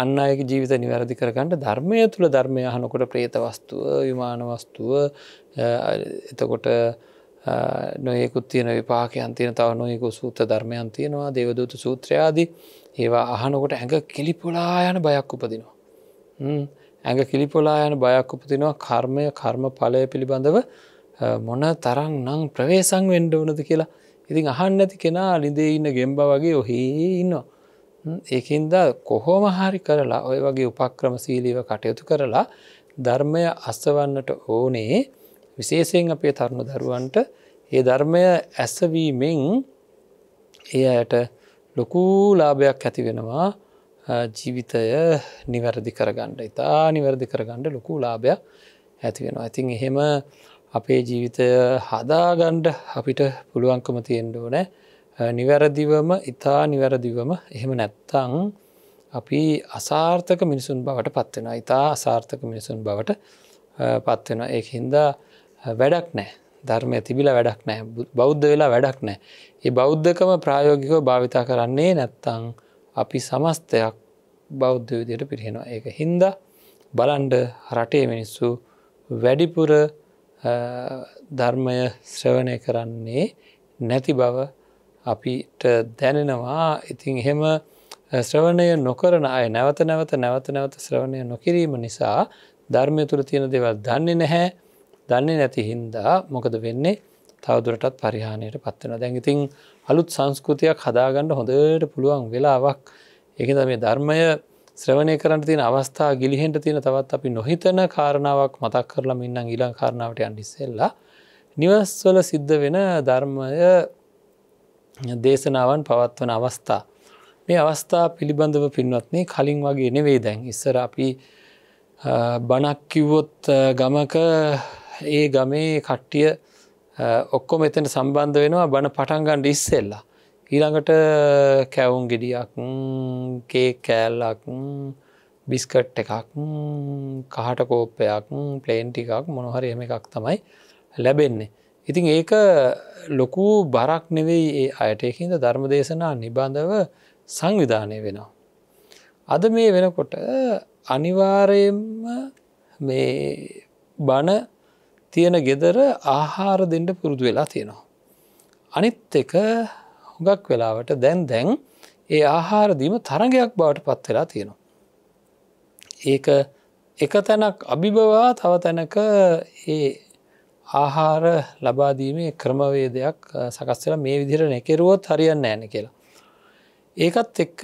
අන්න අයගේ ජීවිත නිවැරදි කරගන්නට ධර්මය තුළ ධර්මය හනකොට ප්‍රේතවස්තුව විමානවස්තුව එතකොට නොයෙකුත් තියෙන විපාකයන් තියෙන තව නොයෙකු සූත්‍ර ධර්මයන් තියෙනවා දේවදූත සූත්‍රයාදී ඒවා අහනකොට ඇඟ කිලිපොලා යන බයක් උපදිනවා. ඇඟ කිලිපොලා යන බයක් උපතිනවා කර්මය කර්ම පලය පිළිබඳව මොන තරම් නං ප්‍රවේසං වෙන්ඩ වනද කියලා ඉතින් අහන්න ඇති කෙනා ලිඳේ ඉන්න ගෙම්බ වගේ ඔහේ ඉන්නවා. ඒකින්ද කොහොම හරි කරලා ඔය වගේ උපක්‍රම සීලීව කටයුතු කරලා ධර්මය අස්සවන්නට ඕනේ විශේෂයෙන් අපේ තරුණු දරුවන්ට ඒ ධර්මය ඇස්සවීමෙන් එයට ලොකූලාභයක් ඇති වෙනවා ජීවිතය නිවැරදි කරගණ්ඩ ඉතා නිවැරදි කරගණ්ඩ ලොකු ලාභයක් ඇති වෙනවා. ඇතින් එහෙම අපේ ජීවිතය හදාගණ්ඩ අපිට පුළුවන්කම තියෙන්ඩෝ නෑ නිවැරදිවම ඉතා නිවැරදිවම එහෙම නැත්තං අපි අසාර්ථක මිනිසුන් බවට පත්වෙන ඉතා අසාර්ථක මිනිසුන් බවට පත්වෙන ඒ හින්දා වැඩක් නෑ ධර්මය තිබිල වැඩක් නෑ බෞද්ධ වෙලා වැඩක් නෑ ඒ බෞද්ධකම ප්‍රායෝගිකව භාවිතා කරන්නේ නැත්තං අපි සමස්තයක් බෞද්ධ විදියට පිරිහෙනවා ඒක හින්දා බලන්ඩ රටේ මිනිස්සු වැඩිපුර ධර්මය ශ්‍රවණය කරන්නේ නැති බව අපිට දැනෙනවා ඉතින් එහෙම ශ්‍රවණය නොකරන අය නැවත නැවත නැවත නැවත ශ්‍රවණය නොකිරීම නිසා ධර්මය තුළ තියෙන දෙවල් දන්නේ නැහැ දන්නේ නැති හින්දා මොකද වෙන්නේ තවදුරටත් පරිහානයට පත්වෙන දැඟඉතින් අලුත් සංස්කෘතියක් හදාගන්න හොඳට පුළුවන් වෙලාවක් එකද මේ ධර්මය ශ්‍රවණය කරන්න තියෙන අවස්ථා ගිලිහෙන්ට තියෙන තවත් අපි නොහිතන කාරණාවක් මතක් කරලා ඉන්න ගිලං කාරණාවට අන්ඩිස්සෙල්ලා නිවස්වල සිද්ධ වෙන ධර්මය දේශනාවන් පවත්වන අවස්ථා. මේ අවස්ථා පිළිබඳව පින්වත්න්නේ කලින් වගේ නෙවේ දැන් ඉස්සර අපි බණක්කිව්වොත් ගමක ඒ ගමේ කට්ටිය ඔක්කො මෙතන සම්බන්ධ වෙනවා බණ පටන්ගන්ඩ ඉස්සෙල්ලා. ඊළඟට කැවුම් ගෙඩියක් කේ කෑල්ලක් බිස්කට් එකක් කහට කෝප්පයක් ප්ලේන් ටිකක් මොනොහර එම එකක් තමයි ලැබෙන්නේ. ඉතින් ඒක ලොකු බරක් නෙවෙයි ඒ අයටයකින්ද ධර්ම දේශනා නිබන්ධව සංවිධානය වෙනවා. අද මේ වෙනකොට අනිවාරයෙන්ම මේ බණ තියෙන ගෙදර ආහාර දෙන්ට පුරුදු වෙලා තියෙනවා. අනිත් එක හුඟක් වෙලාවට දැන් දැන් ඒ ආහාරදීම තරගයක් බවට පත් වෙලා තියෙනවා. ඒක එක තැනක් අභිබවා තව තැනක ඒ ආහාර ලබාදීමේ ක්‍රමවේදයක් සකස්සල මේ විදිර නැකෙරුවොත් හරියන්න ඇන කියලා. ඒකත් එක්ක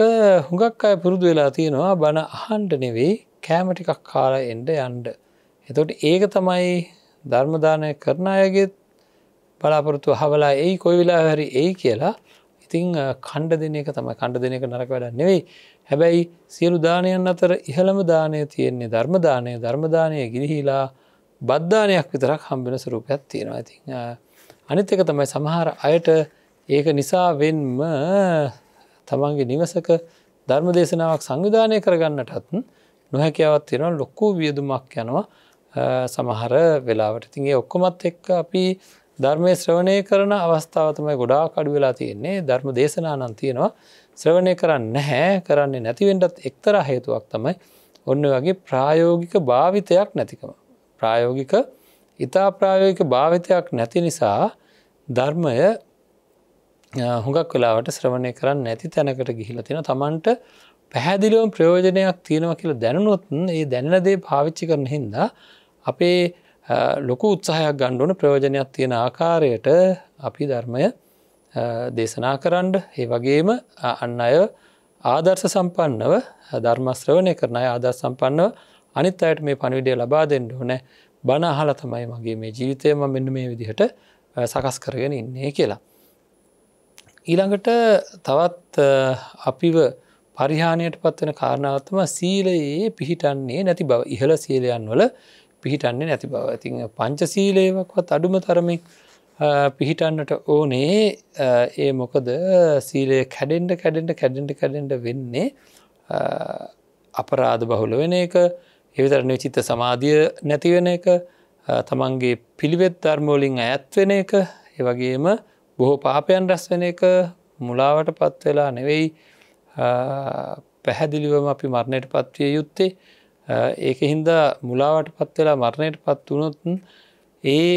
හුඟක් අය පුරුදු වෙලා තියෙනවා බණ අහන්ඩ නෙවෙයි කෑමටිකක් කාල එන්ඩ යන්ඩ. එතොට ඒක තමයි ධර්මදානය කරන අයගෙත් බලාපොරොත්තු හවලා ඒයි කොයි වෙලා හැරි ඒ කියලා ඉතිං කණ්ඩ දෙන එක තමයි කණ්ඩ දෙන එක නරක වැඩ නෙවෙයි හැබැයි සියලු දානයන් අතර ඉහළම දානය තියෙන්නේ ධර්මදානය ධර්මදානය ගිරිහිලා බද්ධානයක් විතරක් හම්බෙන ස්වරූපයක් තියෙනවා ඇති. අනිත් එක තමයි සමහර අයට ඒක නිසාවෙන්ම තමන්ගේ නිවසක ධර්ම දේශනාවක් සංවිධානය කරගන්නටත් නොහැකවත් තියෙනවා ලොක්කු වියදුමක් යනවා සමහර වෙලාවට තිගේ ඔක්කොමත් එක්ක අපි ධර්මය ශ්‍රවණය කරන අවස්ථාවතමයි ගොඩා කඩු වෙලා තියෙන්නේ ධර්ම දේශනානන් තියෙනවා ශ්‍රවණය කරන්න නැහැ කරන්නේ නැතිවෙන්ටත් එක්තර හේතුවක් තමයි ඔන්න වගේ ප්‍රායෝගික භාවිතයක් නැතිකම. ප්‍රායෝගික ඉතා ප්‍රායෝගික භාවිතයක් නැති නිසා ධර්මය හුඟක් වෙලාවට ශ්‍රවණය කරන්න නැති තැනකට ගිහිල තින තමන්ට පැහැදිලිවම් ප්‍රයෝජනයක් තියෙනවා කියලා දැනුනොත්න් ඒ දැනනදේ පාවිච්චි කරන හින්දා අපේ ලොකු උත්සාහයක් ගණ්ඩුවන ප්‍රයෝජනයක් තියෙන ආකාරයට අපි ධර්මය දේශනා කරන්න ඒ වගේම අන්න අය ආදර්ශ සම්පන්නව ධර්මස්ත්‍රවණය කරන අය ආදර් සම්පන්නව අනිත් අයට මේ පණවිඩය ලබා දෙන්න ඕන බණ අහල තමයි මගේ මේ ජීවිතයම මෙන්න මේ විදිහට සකස් කරගෙන ඉන්නේ කියලා. ඊළඟට තවත් අපිව පරිහානියට පත්වන කාරණාවත්තම සීලයේ පිහිටන්නේ නැති බව ඉහළ සීලයන් වල පිහිටන්නේ නැති බව ඇති පංච සීලයවක්වත් අඩුම තරමින් පිහිටන්නට ඕනේ ඒ මොකද සීලය කැඩෙන්ට කැඩෙන්ට කැඩෙන්ට කැඩෙන්ට වෙන්නේ අපරාධ බහුල වෙන එක එවිතරනේ චිත්ත සමාධිය නැතිවෙන එක තමන්ගේ පිළිවෙත් ධර්මෝලින් ඇත්වෙන එක ඒවගේම බොහෝ පාපයන් රැස්වෙන එක මුලාවට පත්වෙලා නෙවෙයි පැහැදිලිවම අපි මරණයට පත්විය යුත්තේ ඒක හින්දා මුලාවට පත්වෙලා මරණයට පත් වනුත්න් ඒ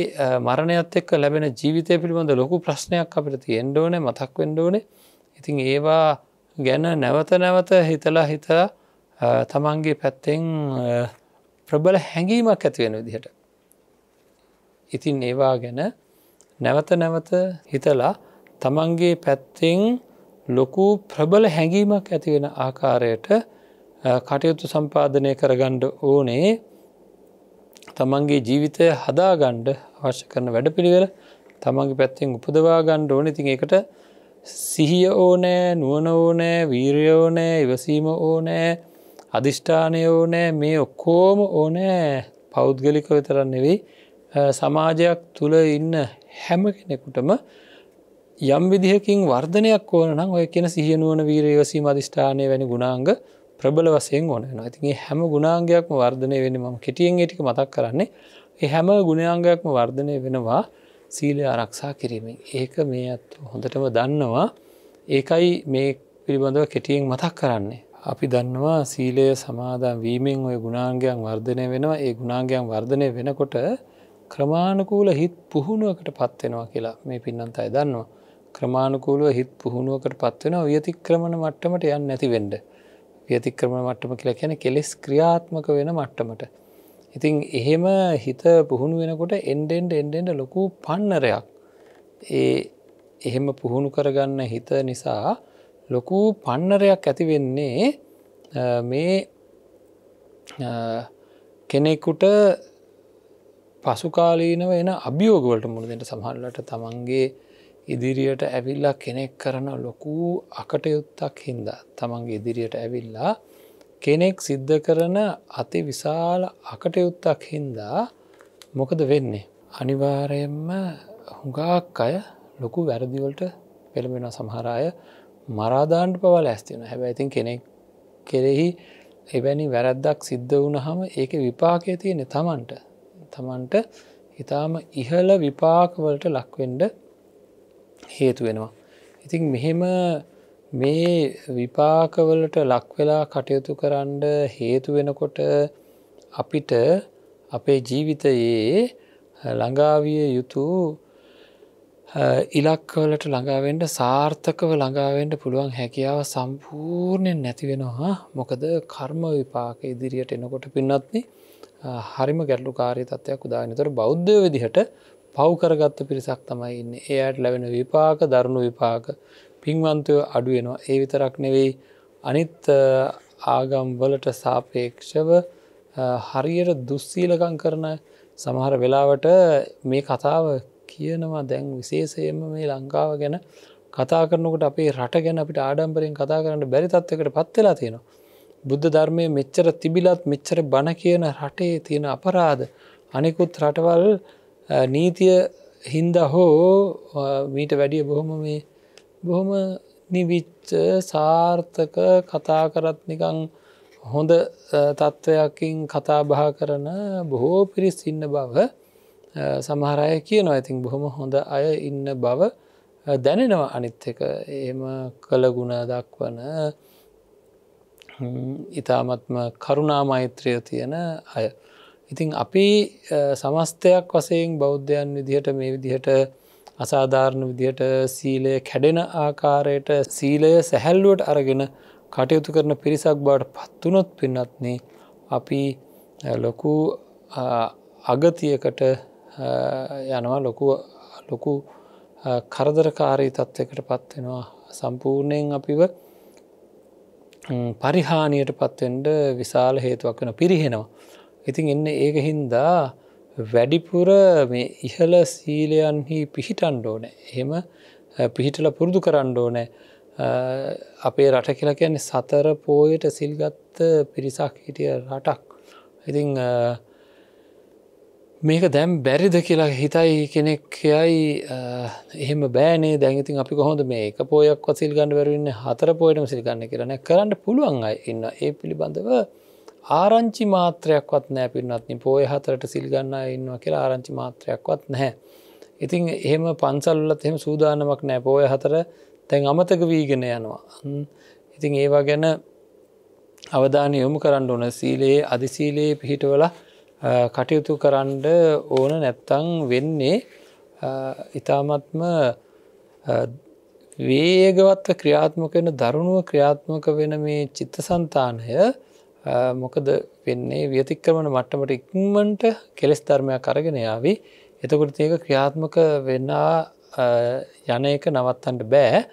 මරණයත් එක්ක ලැබෙන ජීවිතය පිළිබඳ ලොකු ප්‍රශ්නයක් අපිට තියෙන්ඩෝන මතක් වෙන්ඩෝන ඉතින් ඒවා ගැන නැවත නැවත හිතලා හිතලා තමන්ගේ පැත්තෙන් ප්‍රබල හැඟීමක් ඇතිවෙන විදිහට. ඉතින් ඒවා ගැන නැවත නැවත හිතලා තමන්ගේ පැත්තෙන් ලොකු ප්‍රබල හැඟීමක් ඇතිවෙන ආකාරයට කටයුතු සම්පාධනය කරගණ්ඩ ඕනේ තමන්ගේ ජීවිතය හදාගණ්ඩ අවශ්‍ය කරන වැඩපිළිවෙල තමන්ගේ පැත්තෙන් උපදවා ගණ්ඩ ඕන ඉතින් එකට සිහිය ඕනෑ නුවන ඕනෑ වීරයෝනෑ ඉවසීම ඕනෑ අධිෂ්ඨානය ඕනෑ මේ ඔක්කෝම ඕනෑ පෞද්ගලික විතරන්නෙවෙයි සමාජයක් තුළ ඉන්න හැම කෙනෙකුටම යම් විදිහකින් වර්ධනයක් ඕන නම් ඔය කියෙන සිහනුවන වීරයවසීම අධිෂ්ඨානය වැනි ගුණාංග ප්‍රබල වසයෙන් ඕන න ඇතිගේ හැම ගුණාංගයක්ම වර්ධනය වෙන ම කෙටියෙන් ඒටික මතක් කරන්නේ ඒ හැම ගුණාංගයක්ම වර්ධනය වෙනවා සීලය ආරක්ෂා කිරීමෙන් ඒක මේ ඇත් හොඳටම දන්නවා ඒකයි මේ පිළිබඳව කෙටියෙන් මතක් කරන්නේ අපි දන්නවා සීලය සමාදන් වීමෙන් ඔය ගුණාන්ගයන් වර්ධනය වෙනවා ඒ ගුණාන්ගයන් වර්ධනය වෙනකොට ක්‍රමාණකූල හිත් පුහුණුවකට පත්වෙනවා කියලා මේ පින්නන්ත අය දන්නවා. ක්‍රමාණකූලුව හිත් පුහුණුවකට පත්වෙන වියතික්‍රමණ මට්ටමට යන්න නැතිවෙන්ඩ. වියතික්‍රමණ මට්ටම කියලා කියන කෙලෙස් ක්‍රියාත්මක වෙන මට්ටමට. ඉතින් එහෙම හිත පුහුණු වෙනකොට එන්ඩෙන්ඩ එන්ඩෙන්ඩ ලොකු පන්නරයක්. ඒ එහෙම පුහුණු කරගන්න හිත නිසා ලොකු පන්නරයක් ඇතිවෙන්නේ මේ කෙනෙකුට පසුකාලීනව එන අභියෝගවලට මුලදට සමහල්ලට තමන්ගේ ඉදිරියට ඇවිල්ලා කෙනෙක් කරන ලොකු අකටයුත්තක් හින්දා තමන්ගේ ඉදිරියට ඇවිල්ලා කෙනෙක් සිද්ධ කරන අති විශාල අකටයුත්තක් හින්දා මොකද වෙන්නේ. අනිවාරයෙන්ම හුඟාක් අය ලොකු වැරදිවලට පෙළඹෙන සමහරාය මරාදාන්ට පවල ඇස්තින හැබැයිතින් කෙනෙක් කෙරෙහි එවැනි වැරද්දක් සිද්ධ වුණහම ඒක විපාකය තියෙන තමන්ට තමන්ට ඉතාම ඉහල විපාකවලට ලක්වෙන්ඩ හේතුවෙනවා. ඉතින් මෙහෙම මේ විපාකවලට ලක්වෙලා කටයුතු කරන්න හේතුවෙනකොට අපිට අපේ ජීවිතයේ ළඟාවිය යුතු ඉලක්කවලට ළඟාවෙන්ට සාර්ථකව ළඟාවෙන්ට පුළුවන් හැකියාව සම්පූර්ණයෙන් නැතිවෙනවා මොකද කර්ම විපාක ඉදිරියට එනකොට පින්නත්න හරිම ගැටලු කාරය තත්වයක් උදානතර බෞද්ධ විදිහට පව් කරගත්ත පිරිසක් තමයි ඉන්න එයට ලැබෙන විපාක දරුණු විපාක පින්වන්තය අඩුවෙනවා ඒ විතරක් නෙවෙයි අනිත් ආගම්වලට සාපේක්ෂව හරියට දුස්සීලකං කරන සමහර වෙලාවට මේ කතාව කියනවා දැන් විශේෂයෙන්ම මේ ලංකාව ගැන කතා කරනකට අපේ රට ගැන අපිට ආඩම්බරෙන් කතා කරන්න බැරි තත්වකට පත්වෙලා තියෙනවා. බුද්ධ ධර්මය මෙච්චර තිබිලත් මෙච්චර බණ කියන රටේ තියෙන අපරාධ අනෙකුත් රටවල් නීතිය හින්ද හෝ මීට වැඩිය බොහොම මේ බොහොම නිවිච්ච සාර්ථක කතා කරත් නිකං හොඳ තත්ත්වයකින් කතා බහ කරන බොහෝ පිරිස් ඉන්න බව සමහරය කියනවා ඇතින් බොහොම හොඳ අය ඉන්න බව දැනෙනවා අනිත් එක ඒම කළගුණ දක්වන ඉතාමත්ම කරුණා මෛත්‍රය තියෙන අය. ඉතිං අපි සමස්තයක් වසයෙන් බෞද්ධයන් විදිහට මේ විදිහට අසාධාරණ විදිහට සීලය කැඩෙන ආකාරයට සීලය සැහැල්ලුවට අරගෙන කටයුතු කරන පිරිසක් බාට පත්වනොත් පින්නත්න අපි ලොකු අගතියකට යනවා ලොකු ලොකු කරදරකාරී තත්ත්වකට පත්වෙනවා සම්පූර්ණයෙන් අපිව පරිහානියට පත්වෙන්ට විශාල හේතුවක් වෙන පිරිහෙනවා. ඉතින් එන්න ඒක හින්දා වැඩිපුර මේ ඉහල සීලයන්හි පිහිටන්ඩ ඕන එහෙම පිහිටල පුරුදු කරන්න ඕනෑ අපේ රට කියලා කියන්නේ සතර පෝයට සිල්ගත්ත පිරිසක් හිටිය රටක් ඉතිං මේක දැම් බැරිද කියලා හිතයි කෙනෙක්යයි එහෙම බෑනේ දැගතින් අපි කොහොඳ මේ එක පෝයක් වසිල් ගන්න වැරන්න හතර පෝයටම සිල්ගන්න කරන කරන්න පුළුවන් අයි ඉන්න ඒ පිළිබඳව ආරංචි මාත්‍රයක්වත් නෑ පිරිනත්න පෝය හතරට සිල්ගන්න ඉන්නවා කියලා ආරංචි මාත්‍රයක්වත් නැහැ. ඉතින් එහෙම පන්සල්ලත් එහෙම සූදානමක් නෑ පෝය හතර තැන් අමතක වීගෙන යනවා. ඉතින් ඒවා ගැන අවධානය යොමු කරන්න ඕන සීලයේ අධිසීලයේ පිහිටවලා කටයුතු කරන්න ඕන නැත්තං වෙන්නේ ඉතාමත්ම වේගවත්ව ක්‍රියාත්මක වෙන දරුණුව ක්‍රියාත්මක වෙන මේ චිත්ත සන්තානය මොකද වෙන්නේ වියතික්‍රමණ මට්ටමට ඉක්මන්ට කෙලෙස් ධර්මයක් අරගෙනයාවි එතකොට ඒක ක්‍රියාත්මක වෙන්නා යන එක නවත්තන්ට බෑ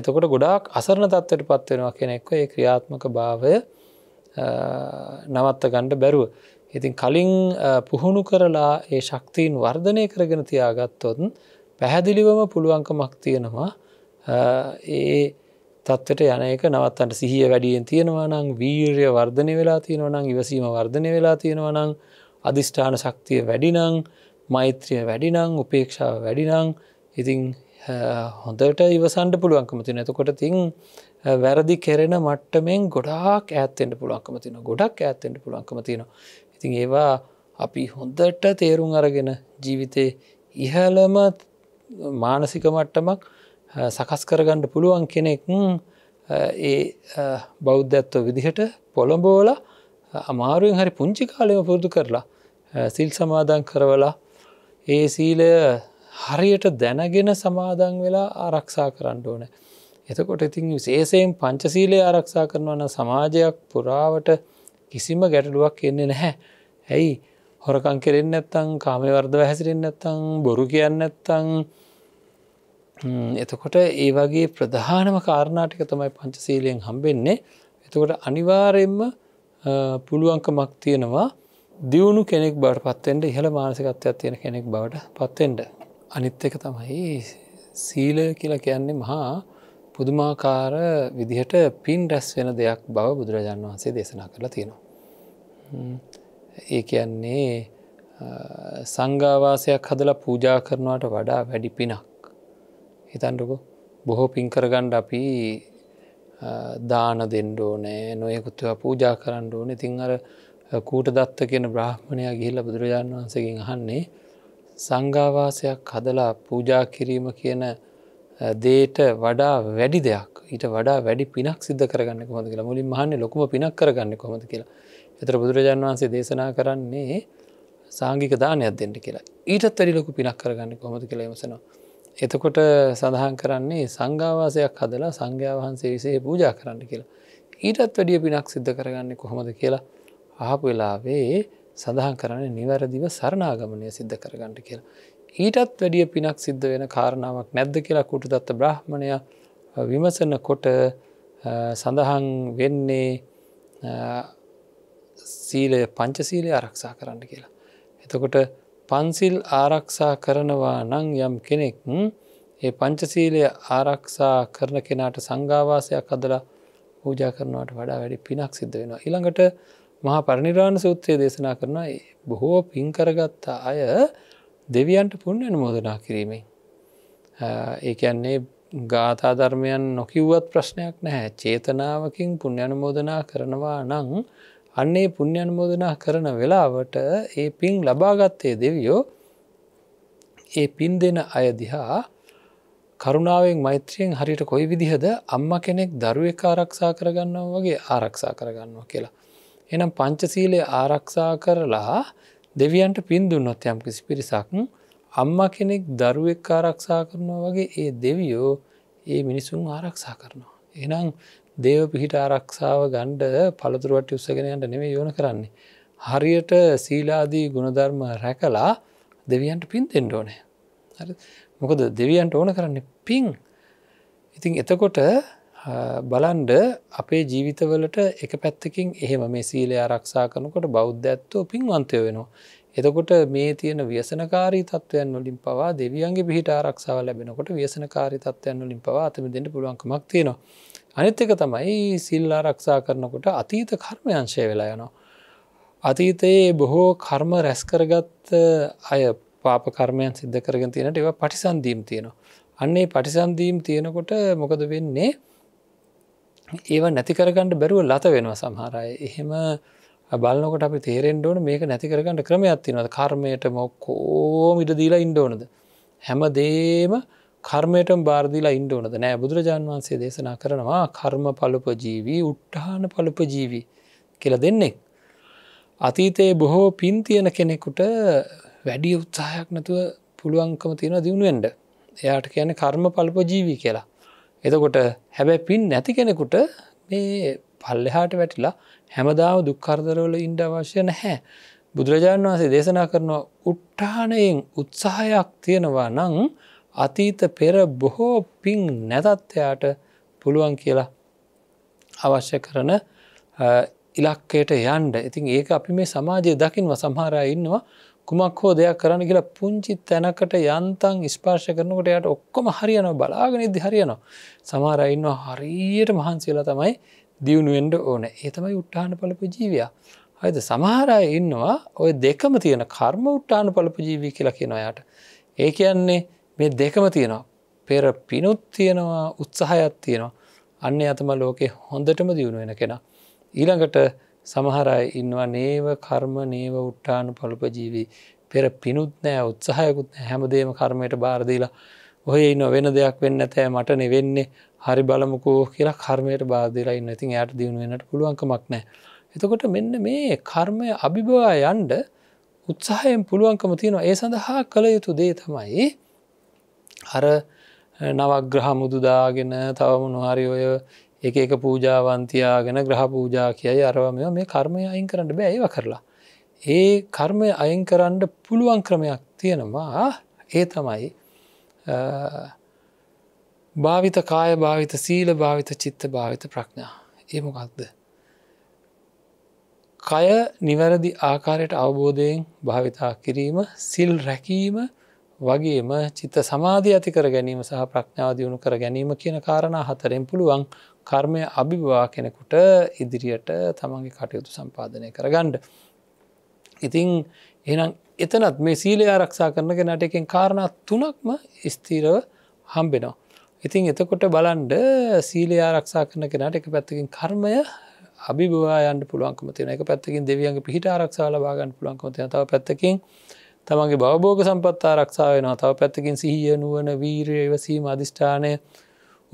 එතකොට ගොඩාක් අසරණ තත්වට පත්වෙනවා කෙනෙක්ව ඒ ක්‍රියාත්මක භාවය නවත්ත ගණ්ඩ බැරුව ඉතින් කලින් පුහුණු කරලා ඒ ශක්තිීන් වර්ධනය කරගෙන තියාගත්තොත් පැහැදිලිවම පුළුවන්කමක් තියෙනවා ඒ තත්වට යන එක නවත්තන්ට සිහිය වැඩියෙන් තියෙනවා නම් වීර්ය වර්ධනය වෙලා තියෙනවා නම් ඉවසීම වර්ධනය වෙලා තියෙනවා නම් අධිෂ්ඨාන ශක්තිය වැඩිනං මෛත්‍රිය වැඩිනං උපේක්ෂාව වැඩිනං ඉතිං හොඳට ඉවසන්ඩ පුළුවන්කම තින එතකොට තින් වැරදි කෙරෙන මට්ටමෙන් ගොඩාක් ඇත්තෙන්ට පුළුවන්කම තින ගොඩක් ඇත්තෙන්ට පුළුවන්කම තිනවා ඉතින් ඒවා අපි හොඳට තේරුම් අරගෙන ජීවිතේ ඉහළම මානසික මට්ටමක් සකස් කරගන්න පුළුවන් කෙනෙක් ඒ බෞද්ධත්ව විදිහට පොළඹෝල අමාරුවෙන් හරි පුංචි කාලයම පුරුදු කරලා සිල් සමාදන් කරවලා ඒ සීලය හරියට දැනගෙන සමාදන් වෙලා ආරක්ෂා කරන්න ඕන. එතකොට ඉතින් විශේෂයෙන් පංචසීලය ආරක්ෂා කරනවන සමාජයක් පුරාවට කිසිම ගැටලුවක් එන්නේ නැහැ. ඇයි හොරකං කෙරෙන් නැත්තං කාමවර්ද හැසිරෙන් නැත්තං බොරු කියන්න නැත්තං එතකොට ඒ වගේ ප්‍රධානම කාරණාටික තමයි පංචසීලයෙන් හම්බෙන්නේ එතකොට අනිවාරයෙන්ම පුළුවන්කමක් තියෙනවා දියුණු කෙනෙක් බවට පත්වෙන්ට ඉහළ මානසිකත්වයක් තියෙන කෙනෙක් බවට පත්වෙන්ට අනිත් එක තමයි සීලය කියලා කියන්නේ මහා පුදුමාකාර විදිහට පින් රැස් වෙන දෙයක් බව බුදුරජාණන් වහන්සේ දේශනා කරලා තියෙනවා. ඒ කියන්නේ සංගාවාසයක් හදලා පූජා කරනවට වඩා වැඩි පිනක්. හිතන්ටකු බොහෝ පින්කරගණ්ඩ අපි දාන දෙන්ඩෝ නෑ නොයකුත්තුව පූජා කරන්න ඕන ඉතිං අර කූට දත්ත කියෙන බ්‍රහ්මණයා ගිහිල්ල බුදුරජාණන් වහන්සකින් අහන්නේ සංගාවාසයක් හදලා පූජා කිරීම කියන දේට වඩා වැඩි දෙයක් ඊට වඩා වැඩි පිනක් සිද්ධ කරගන්න කොමද කියලා මුලින් මහන්නේ ලොකුම පිනක් කරගන්න කොමද කියලා එතර බුදුරජාන් වහන්සේ දේශනා කරන්නේ සාංගික දානයක් දෙන්නට කියලා ඊටත් වැඩි ලොකු පිනක් කරගන්න කොමද කියලේමසනවා. එතකොට සඳහන් කරන්නේ සංඝාවාසයක් හදලා සංඝයා වහන්සේ විසේ පූජා කරන්න කියලා. ඊටත් වැඩිය පිනක් සිද්ධ කරගන්නේ කොහොමද කියලා අහපු වෙලාවේ සඳහන් කරන්නේ නිවැරදිව සරණාගමනය සිද්ධ කරගන්නට කියලා. ඊටත් වැඩිය පිනක් සිද්ධ වෙන කාරණාවක් නැද්ද කියලා කුටු දත්ත බ්‍රහ්මණය විමසන කොට සඳහන් වෙන්නේ සීලය පංචසීලය ආරක්ෂා කරන්න කියලා. එතකොට පන්සිල් ආරක්ෂා කරනවා නං යම් කෙනෙක් ඒ පංචසීලය ආරක්ෂා කරන කෙනාට සංගාවාසයක් අදලා පූජා කරනවට වඩා වැඩි පිනක් සිද්ධ වෙනවා. ඉළඟට මහා පරිනිර්වාණ සූත්‍රය දේශනා කරනවා බොහෝ පින් කරගත්තා අය දෙවියන්ට පුුණ්‍යන මෝදනා කිරීමෙන්. ඒකන්නේ ගාථා ධර්මයන් නොකිව්වත් ප්‍රශ්නයක් නැහැ චේතනාවකින් පුුණ්‍යන මෝදනා කරනවා නං අන්නේ පුුණ්‍යන්මෝදනා කරන වෙලාවට ඒ පින් ලබාගත්තේ දෙවියෝ ඒ පින් දෙන අය දිහා කරුණාවෙන් මෛත්‍රියෙන් හරිට කොයි විදිහද අම්ම කෙනෙක් දරුවෙක් ආරක්ෂා කරගන්නවා වගේ ආරක්ෂා කරගන්නවා කියලා. එනම් පංචසීලය ආරක්ෂා කරලා දෙවියන්ට පින් දුන්නොත් යම් කිසි පිරිසක් අම්ම කෙනෙක් දරුවෙක් ආරක්ෂා කරනවා වගේ ඒ දෙවියෝ ඒ මිනිසුන් ආරක්ෂා කරනවා. එනම් දේව පිහිට ආරක්ෂාව ගණ්ඩ පළතුරුවට උත්සගෙනයන්ට නෙවේ යොන කරන්නේ. හරියට සීලාදී ගුණධර්ම රැකලා දෙවියන්ට පින් දෙෙන්ඩ ඕනේ. මොකද දෙවියන්ට ඕන කරන්නේ පින්. ඉතින් එතකොට බලන්ඩ අපේ ජීවිතවලට එක පැත්තකින් එහෙම මේ සීලය ආරක්ෂා කනකොට බෞද්ධත්වෝ පින්වන්තය වෙනවා. එතකොට මේ තියෙන ව්‍යසනකාරී තත්වයන් වලින් පවා දෙවියන්ගේ පිහිට ආරක්ෂාව ලැබෙනකොට ව්‍යසනකාරී තත්වයන් වලින් පවා අතම දෙන්න පුළුවන්කමක් තියෙනවා. අනිත් එක තමයි සිල්ලා රක්ෂා කරනකොට අතීත කර්මයංශය වෙලා යනවා. අතීතයේ බොහෝ කර්ම රැස්කරගත් අය පාප කර්මයන් සිද්ධ කරගෙන තියෙනට ඒව පටිසන්දීම් තියෙනවා. අන්නේ පටිසන්දීම් තියෙනකොට මොකද වෙන්නේ ඒව නැතිකරගන්නඩ බැරුව ලත වෙනවා සමහරය. එහෙම බලනකොට අපි තේරෙන්ඩෝන මේක නැතිකරගන්නට ක්‍රමයක් තිනවද කර්මයට මොක්කෝ මිට දීලා ඉන්ඩෝනද. හැම දේම කර්මයටම බාර්දිලා ඉන්ඩ ඕනද නෑ බුදුරජාන් වන්සේ දේශනා කරනවා කර්ම පලපජීවී උට්ටාන පලපජීවී කියල දෙන්නේ. අතීතයේ බොහෝ පින් තියෙන කෙනෙකුට වැඩි උත්සාහයක් නැතුව පුළුවන්කම තියෙන දියුණුවෙන්ඩ. එයාට කියන කර්ම පලප ජීවී කියලා. එතකොට හැබැ පින් නැති කෙනෙකුට මේ පල්ලෙහාට වැටිලා හැමදාව දුක්කර්දරවල ඉන්ඩ අවශ්‍ය නැහැ. බුදුරජාණන් වහන්සේ දේශනා කරනවා උට්ටානයෙන් උත්සාහයක් තියෙනවා නං අතීත පෙර බොහෝ පින් නැතත්වයාට පුළුවන් කියලා අවශ්‍ය කරන ඉලක්කයට යන්ඩ ඉතින් ඒක අපි මේ සමාජය දකිින්ව සමහරය ඉන්නවා කුමක් හෝ දෙයක් කරන්න කියලා පුංචි තැනකට යන්තන් ස්පාර්ශ කරනකට යට ඔක්කොම හරියන බලාගෙන ඉදි හරියනවා සමාරයින්නවා හරියට මහන්සේලා තමයි දියුණුවෙන්ඩ ඕන ඒතමයි උට්ටාන පලපු ජීවයා හයද සමහරය ඉන්නවා ඔය දෙකම තියෙන කර්ම උට්ටාන පලපු ජීවී කියලා කියෙනොයාට ඒ කියන්නේ මේ දෙකම තියෙනවා පෙර පිනුත් තියෙනවා උත්සාහයක් තියෙනවා අන්න අතම ලෝකෙ හොඳටම දියුණු වෙන කෙන. ඊළඟට සමහරයි ඉන්නවා නේව කර්ම නේව උට්ටානු පලපජීවී පෙර පිනුත් නෑ උත්සාහයකුත් හැමදේම කර්මයට බාරදීලා ඔහය ඉන්න වෙන දෙයක් වෙන්න තෑ මට නෙවෙන්නේ හරි බලමුකෝ කියලා කර්මයට බාදලා ඉන්න ඉතින් යට දියුණු වෙනට පුළුවන්කමක් නෑ. එතකොට මෙන්න මේ කර්මය අභිභවා යන්ඩ උත්සාහයෙන් පුළුවන්කම තියෙනවා ඒ සඳහා කළ යුතු දේ තමයි අර නවග්‍රහ මුදුදාගෙන තවම නොහරි ඔය එක එක පූජාවන්තියාගෙන ග්‍රහ පූජා කියයි අරව මෙ මේ කර්මය අයින් කරන්න බෑ ඒව කරලා. ඒ කර්මය අයින් කරන්න පුළුවන් ක්‍රමයක් තියෙනවා ඒ තමයි භාවිත කාය භාවිත සීල භාවිත චිත්ත භාවිත ප්‍රඥා ඒමොකක්ද. කය නිවැරදි ආකාරයට අවබෝධයෙන් භාවිතා කිරීම සිල් රැකීම වගේම චිත්ත සමාධී ඇති කර ගැනීම සහ ප්‍රඥාව දියුණු කර ගැනීම කියන කාරණ හතරෙන් පුළුවන් කර්මය අභිභවා කෙනෙකුට ඉදිරියට තමන්ගේ කටයුතු සම්පාධනය කර ගණ්ඩ. ඉතිං එනම් එතනත් මේ සීලය ආරක්ෂා කරන කෙනට එකෙන් කාරණා තුනක්ම ස්තීරව හම්බෙනවා. ඉතිං එතකොට බලන්ඩ සීලය ආරක්ෂා කරන කෙනට එක පැත්තකින් කර්මය අභිභවායන්ට පුළුවන්කම තියන එක පැත්තකින් දෙවියන්ගේ පිහිට ආරක්ෂාල බාගන්න පුළුවන්කොතිය තව පැත්තකින්. තමන්ගේ බවබෝග සම්පත්තා රක්ෂාව වෙනවා තව පැත්තකින් සිහිය නුවන වීරය ඉවසීම අධිෂ්ඨානය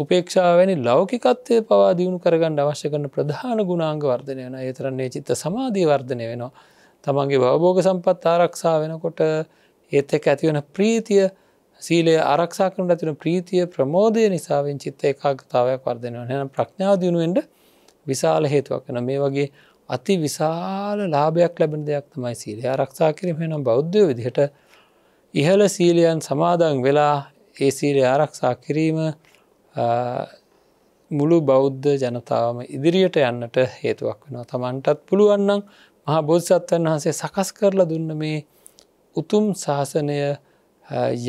උපේක්ෂාවැනි ලෞකිකත්වය පවා දියුණු කරගන්න අවශ්‍ය කරන ප්‍රධාන ගුණාංග වර්ධනය වෙන ඒතරන්නේ චිත්ත සමාධී වර්ධනය වෙනවා තමන්ගේ බවබෝග සම්පත් ආරක්ෂා වෙනකොට ඒත් එක ඇතිවන ප්‍රීතිය සීලය ආරක්ෂා කරනට ඇතින ප්‍රීතිය ප්‍රමෝදය නිසාවෙන් චිත්ත එකකාගතාවයක් වර්ධනය න ප්‍රඥාව දියුණුවෙන්ට විශාල හේතුවක් වෙන මේ වගේ අති විශාල ලාභයක් ලැබෙන දෙයක් තමයි සීලය ආරක්ෂා කිරීම නම් බෞද්ධය විදිහට ඉහළ සීලියන් සමාදන් වෙලා ඒ සීලය ආරක්ෂා කිරීම මුළු බෞද්ධ ජනතාවම ඉදිරියට යන්නට හේතුවක් වෙනවා තමන්ටත් පුළුවන්නම් මහා බෝධසත්වන් වහන්සේ සකස් කරලා දුන්න මේ උතුම් ශාසනය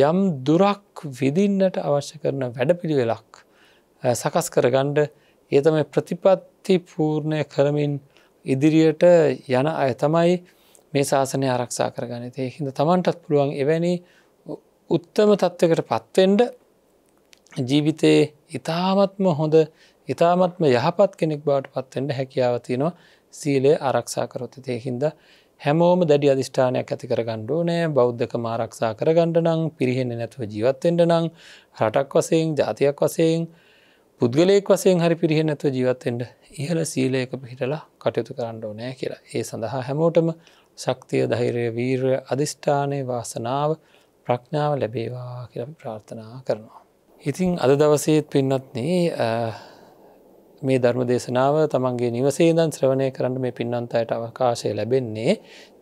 යම් දුරක් විදින්නට අවශ්‍ය කරන වැඩපිළිවෙලක් සකස් කරගණ්ඩ ඒතම ප්‍රතිපත්ති පූර්ණය කරමින් ඉදිරියට යන අය තමයි මේ ශාසනය ආරක්ෂා කරගන ඒ හිද තමන්ටත් පුළුවන් එවැනි උත්තම තත්ත්වකට පත්වෙන්ඩ ජීවිතයේ ඉතාමත්ම හොඳ ඉතාමත්ම යහපත් කෙනෙක් බවට පත්වෙන්ට හැකියාවතිනවා සීලේ ආරක්ෂා කරොති තේහින්ද හැමෝම දැඩි අධිෂ්ඨානයක් ඇති කරගණ්ඩෝ නෑ බෞද්ධක මාරක්ෂා කරගණඩ නං පිරිහෙන්නේ නැතුව ජීවත්තෙන්ට නං රටක් වසයෙන් ජාතියක් වසයෙන් පුද්ගලයෙක් වසයෙන් හරි පිරිහෙනැත්ව ජීවත්තෙන්ට ඉහල සීලයක පිහිටලා කටයුතු කරන්න ඕනෑ කියලා. ඒ සඳහා හැමෝටම ශක්තිය ධෛරය වීර්ය අධිෂ්ඨානය වාසනාව ප්‍රඥාව ලැබේවා කියල ප්‍රාර්ථනා කරනවා. ඉතිං අද දවසේත් පින්නත්නේ මේ ධර්ම දේශනාව තමන්ගේ නිවසේදන් ශ්‍රවණය කරන්න මේ පින්නන්තයට අවකාශය ලැබෙන්නේ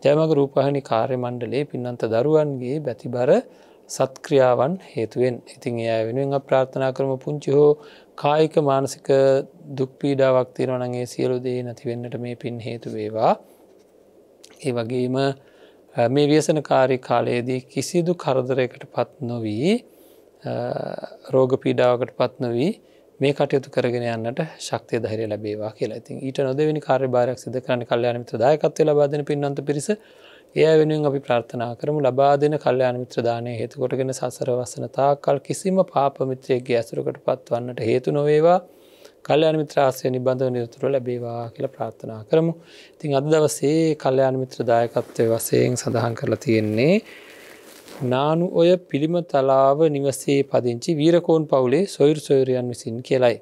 ජයමග රූපහණි කාර්ය මණ්ඩලේ පින්නන්ත දරුවන්ගේ බැතිබර සත්ක්‍රියාවන් හේතුවෙන් ඉතින් එය වෙනුවෙන් ප්‍රාර්ථනා කරම පුංචි හෝ කායික මානසික දුක්පීඩාවක් තිරවනගේ සියලු දේ නැතිවෙන්නට මේ පින් හේතු වේවා. ඒ වගේම මේ වියසන කාරි කාලයේදී කිසිදු කරදරයකට පත් නොවී රෝග පීඩාවකට පත් නොවී මේ කටයුතු කරගෙන යන්නට ශක්තිය දහිර ලැබේවා කියලා ඉතින් ඊට නොදවනි කාර්ය භාරයක් සිද කරන කල්යානමිත දායකත්වය ලබාදන පින්නන්ත පිරිස එය වෙනුවෙන් අපි ප්‍රාර්ථනා කරමු ලබා දෙන කල්්‍යයාන මිත්‍රදානය හේතුකොටගෙන සසර වසන තාකල් කිසිම පාපමිත්‍රයගේ ඇසුරකට පත්වන්නට හේතු නොවේවා කල්්‍යයාන මිත්‍රාසය නිබඳව නිරතුර ලැබේවා කියල ප්‍රාර්ථනා කරමු ඉතින් අද දවසේ කල්්‍යයාන මිත්‍රදායකත්වය වසයෙන් සඳහන් කරලා තියෙන්නේ නානු ඔය පිළිම තලාව නිවසේ පදිංචි වීරකෝන් පවුලේ සොයුරු සොයුරයන් විසින් කියලයි.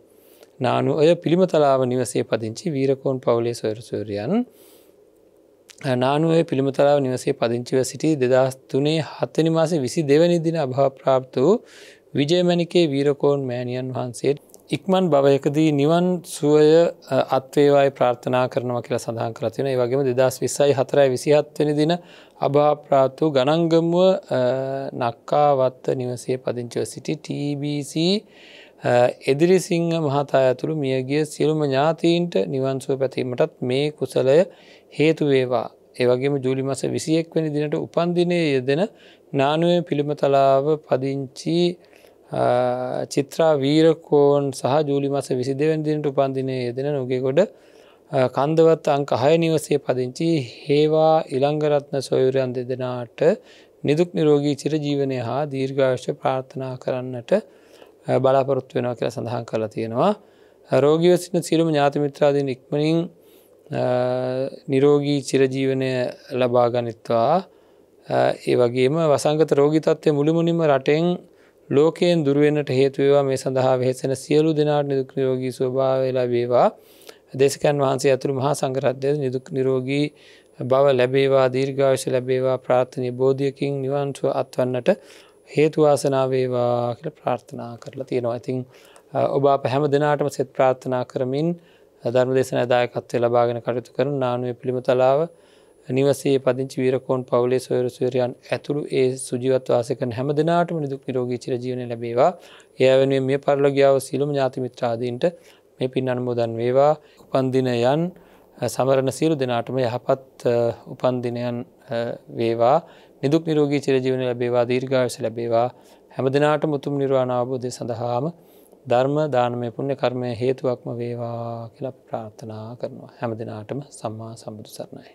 නානු ඔය පිළිම තලාව නිවසේ පදිංචි වීරකෝන් පවුලේ සොයුරු සොයුරයන් නානුවේ පිළිමතරාව නිවසේ පදිංචිව සිටි දෙදස් තුනේ හත්තනි මාස විසි දෙවැනි දින අභාප්‍රාප්ත වූ විජයමැනිකේ වීරකෝන් මෑණියන් වහන්සේට ඉක්මන් බවයකදී නිවන් සුවය අත්වේවායි ප්‍රාර්ථනා කරනවා කියලා සඳහන් කරතින ඒ වගේම දෙදස් විස්සයි හතරයි විසිහත්වෙන දින අභාප්‍රාත් වූ ගණංගමුව නක්කාවත්ත නිවසේ පදිංචිව සිටි TBC එදිරිසිංහ මහතා ඇතුළු මියගිය සිරුම ඥාතීන්ට නිවන්සුව පැතීමටත් මේ කුසලය හේතු වේවා ඒවගේම ජූලි මස විසියෙක් වැනි දිනට උපන්දිනය යෙදෙන නානුවෙන් පිළිමතලාව පදිංචි චිත්‍රා වීරකෝන් සහ ජූලි මස විසි දෙවැදිනට උපන්දිනය යෙදෙන නොගෙකොට කන්දවත් අංක අහය නිවසේ පදිංචි හේවා ඉළංගරත්න සොයුරයන් දෙදෙනාට නිදුක් නිරෝගී චිරජීවනය හා දීර්ඝාශ්‍ය ප්‍රාර්ථනා කරන්නට බලාපොරොත්තු වෙනවා කියලා සඳහන් කලා තියෙනවා. රෝගියසින සිරුම ඥාතිමිත්‍රාදීන් ඉක්මනින් නිරෝගී චිරජීවනය ලබාගනිත්වා ඒ වගේම වසංගත රෝගිතත්වය මුළුමුනිම රටෙන් ලෝකයෙන් දුරුවෙන්ට හේතුවවා මේ සඳහා වෙහෙසෙන සියලු දෙනාට නිදුක් නිරෝගී ස්වභාවවෙලා වේවා දේශකන් වහන්සේ ඇතුළු මහා සංකරත්ය නිදුක් නිරෝගී බව ලැබේවා දීර්ඝාවශ ලැබේවා ප්‍රාර්ථනය බෝධියකින් නිවන්සුව අත්වන්නට හේතුවාසනාවේවා කියල ප්‍රාර්ථනා කරලා තියෙනවා ඇතින් ඔබ පැහැම දෙනාටම සෙත් ප්‍රාර්ථනා කරමින් ධර්ම දෙසන දායකත්වය ලබාගෙන කටයුතු කරන නානුව පිළිම තලාව නිවසේ පදිංචි වීරකෝන් පවලේ සොයර සුවරයන් ඇතුළු ඒ සුජිවත්වාසකන හැම දෙනාටම නිදුක් නිරෝගී චිරජීවන ලැබේවා ඒ වෙනුවෙන් මේ පරලොගියාව සියලුම ඥාතිමිත්‍රාදීන්ට මේ පින් අනුමෝදන් වේවා උපන්දිනයන් සමරණ සියලු දෙනාටම යහපත් උපන්දිනයන් වේවා නිදුක් නිරෝගී චිරජීවන ලැබේවා දීර්ඝායස ලැබේවා හැම දෙනාට මුතුම් නිර්වාණ අවබෝධය සඳහාම ධර්ම දානමය පුුණ්‍ය කර්මය හේතුවක්ම වේවා කියලා ප්‍රාර්ථනා කරනවා හැම දෙනාටම සම්මා සම්බුදු සරණයි.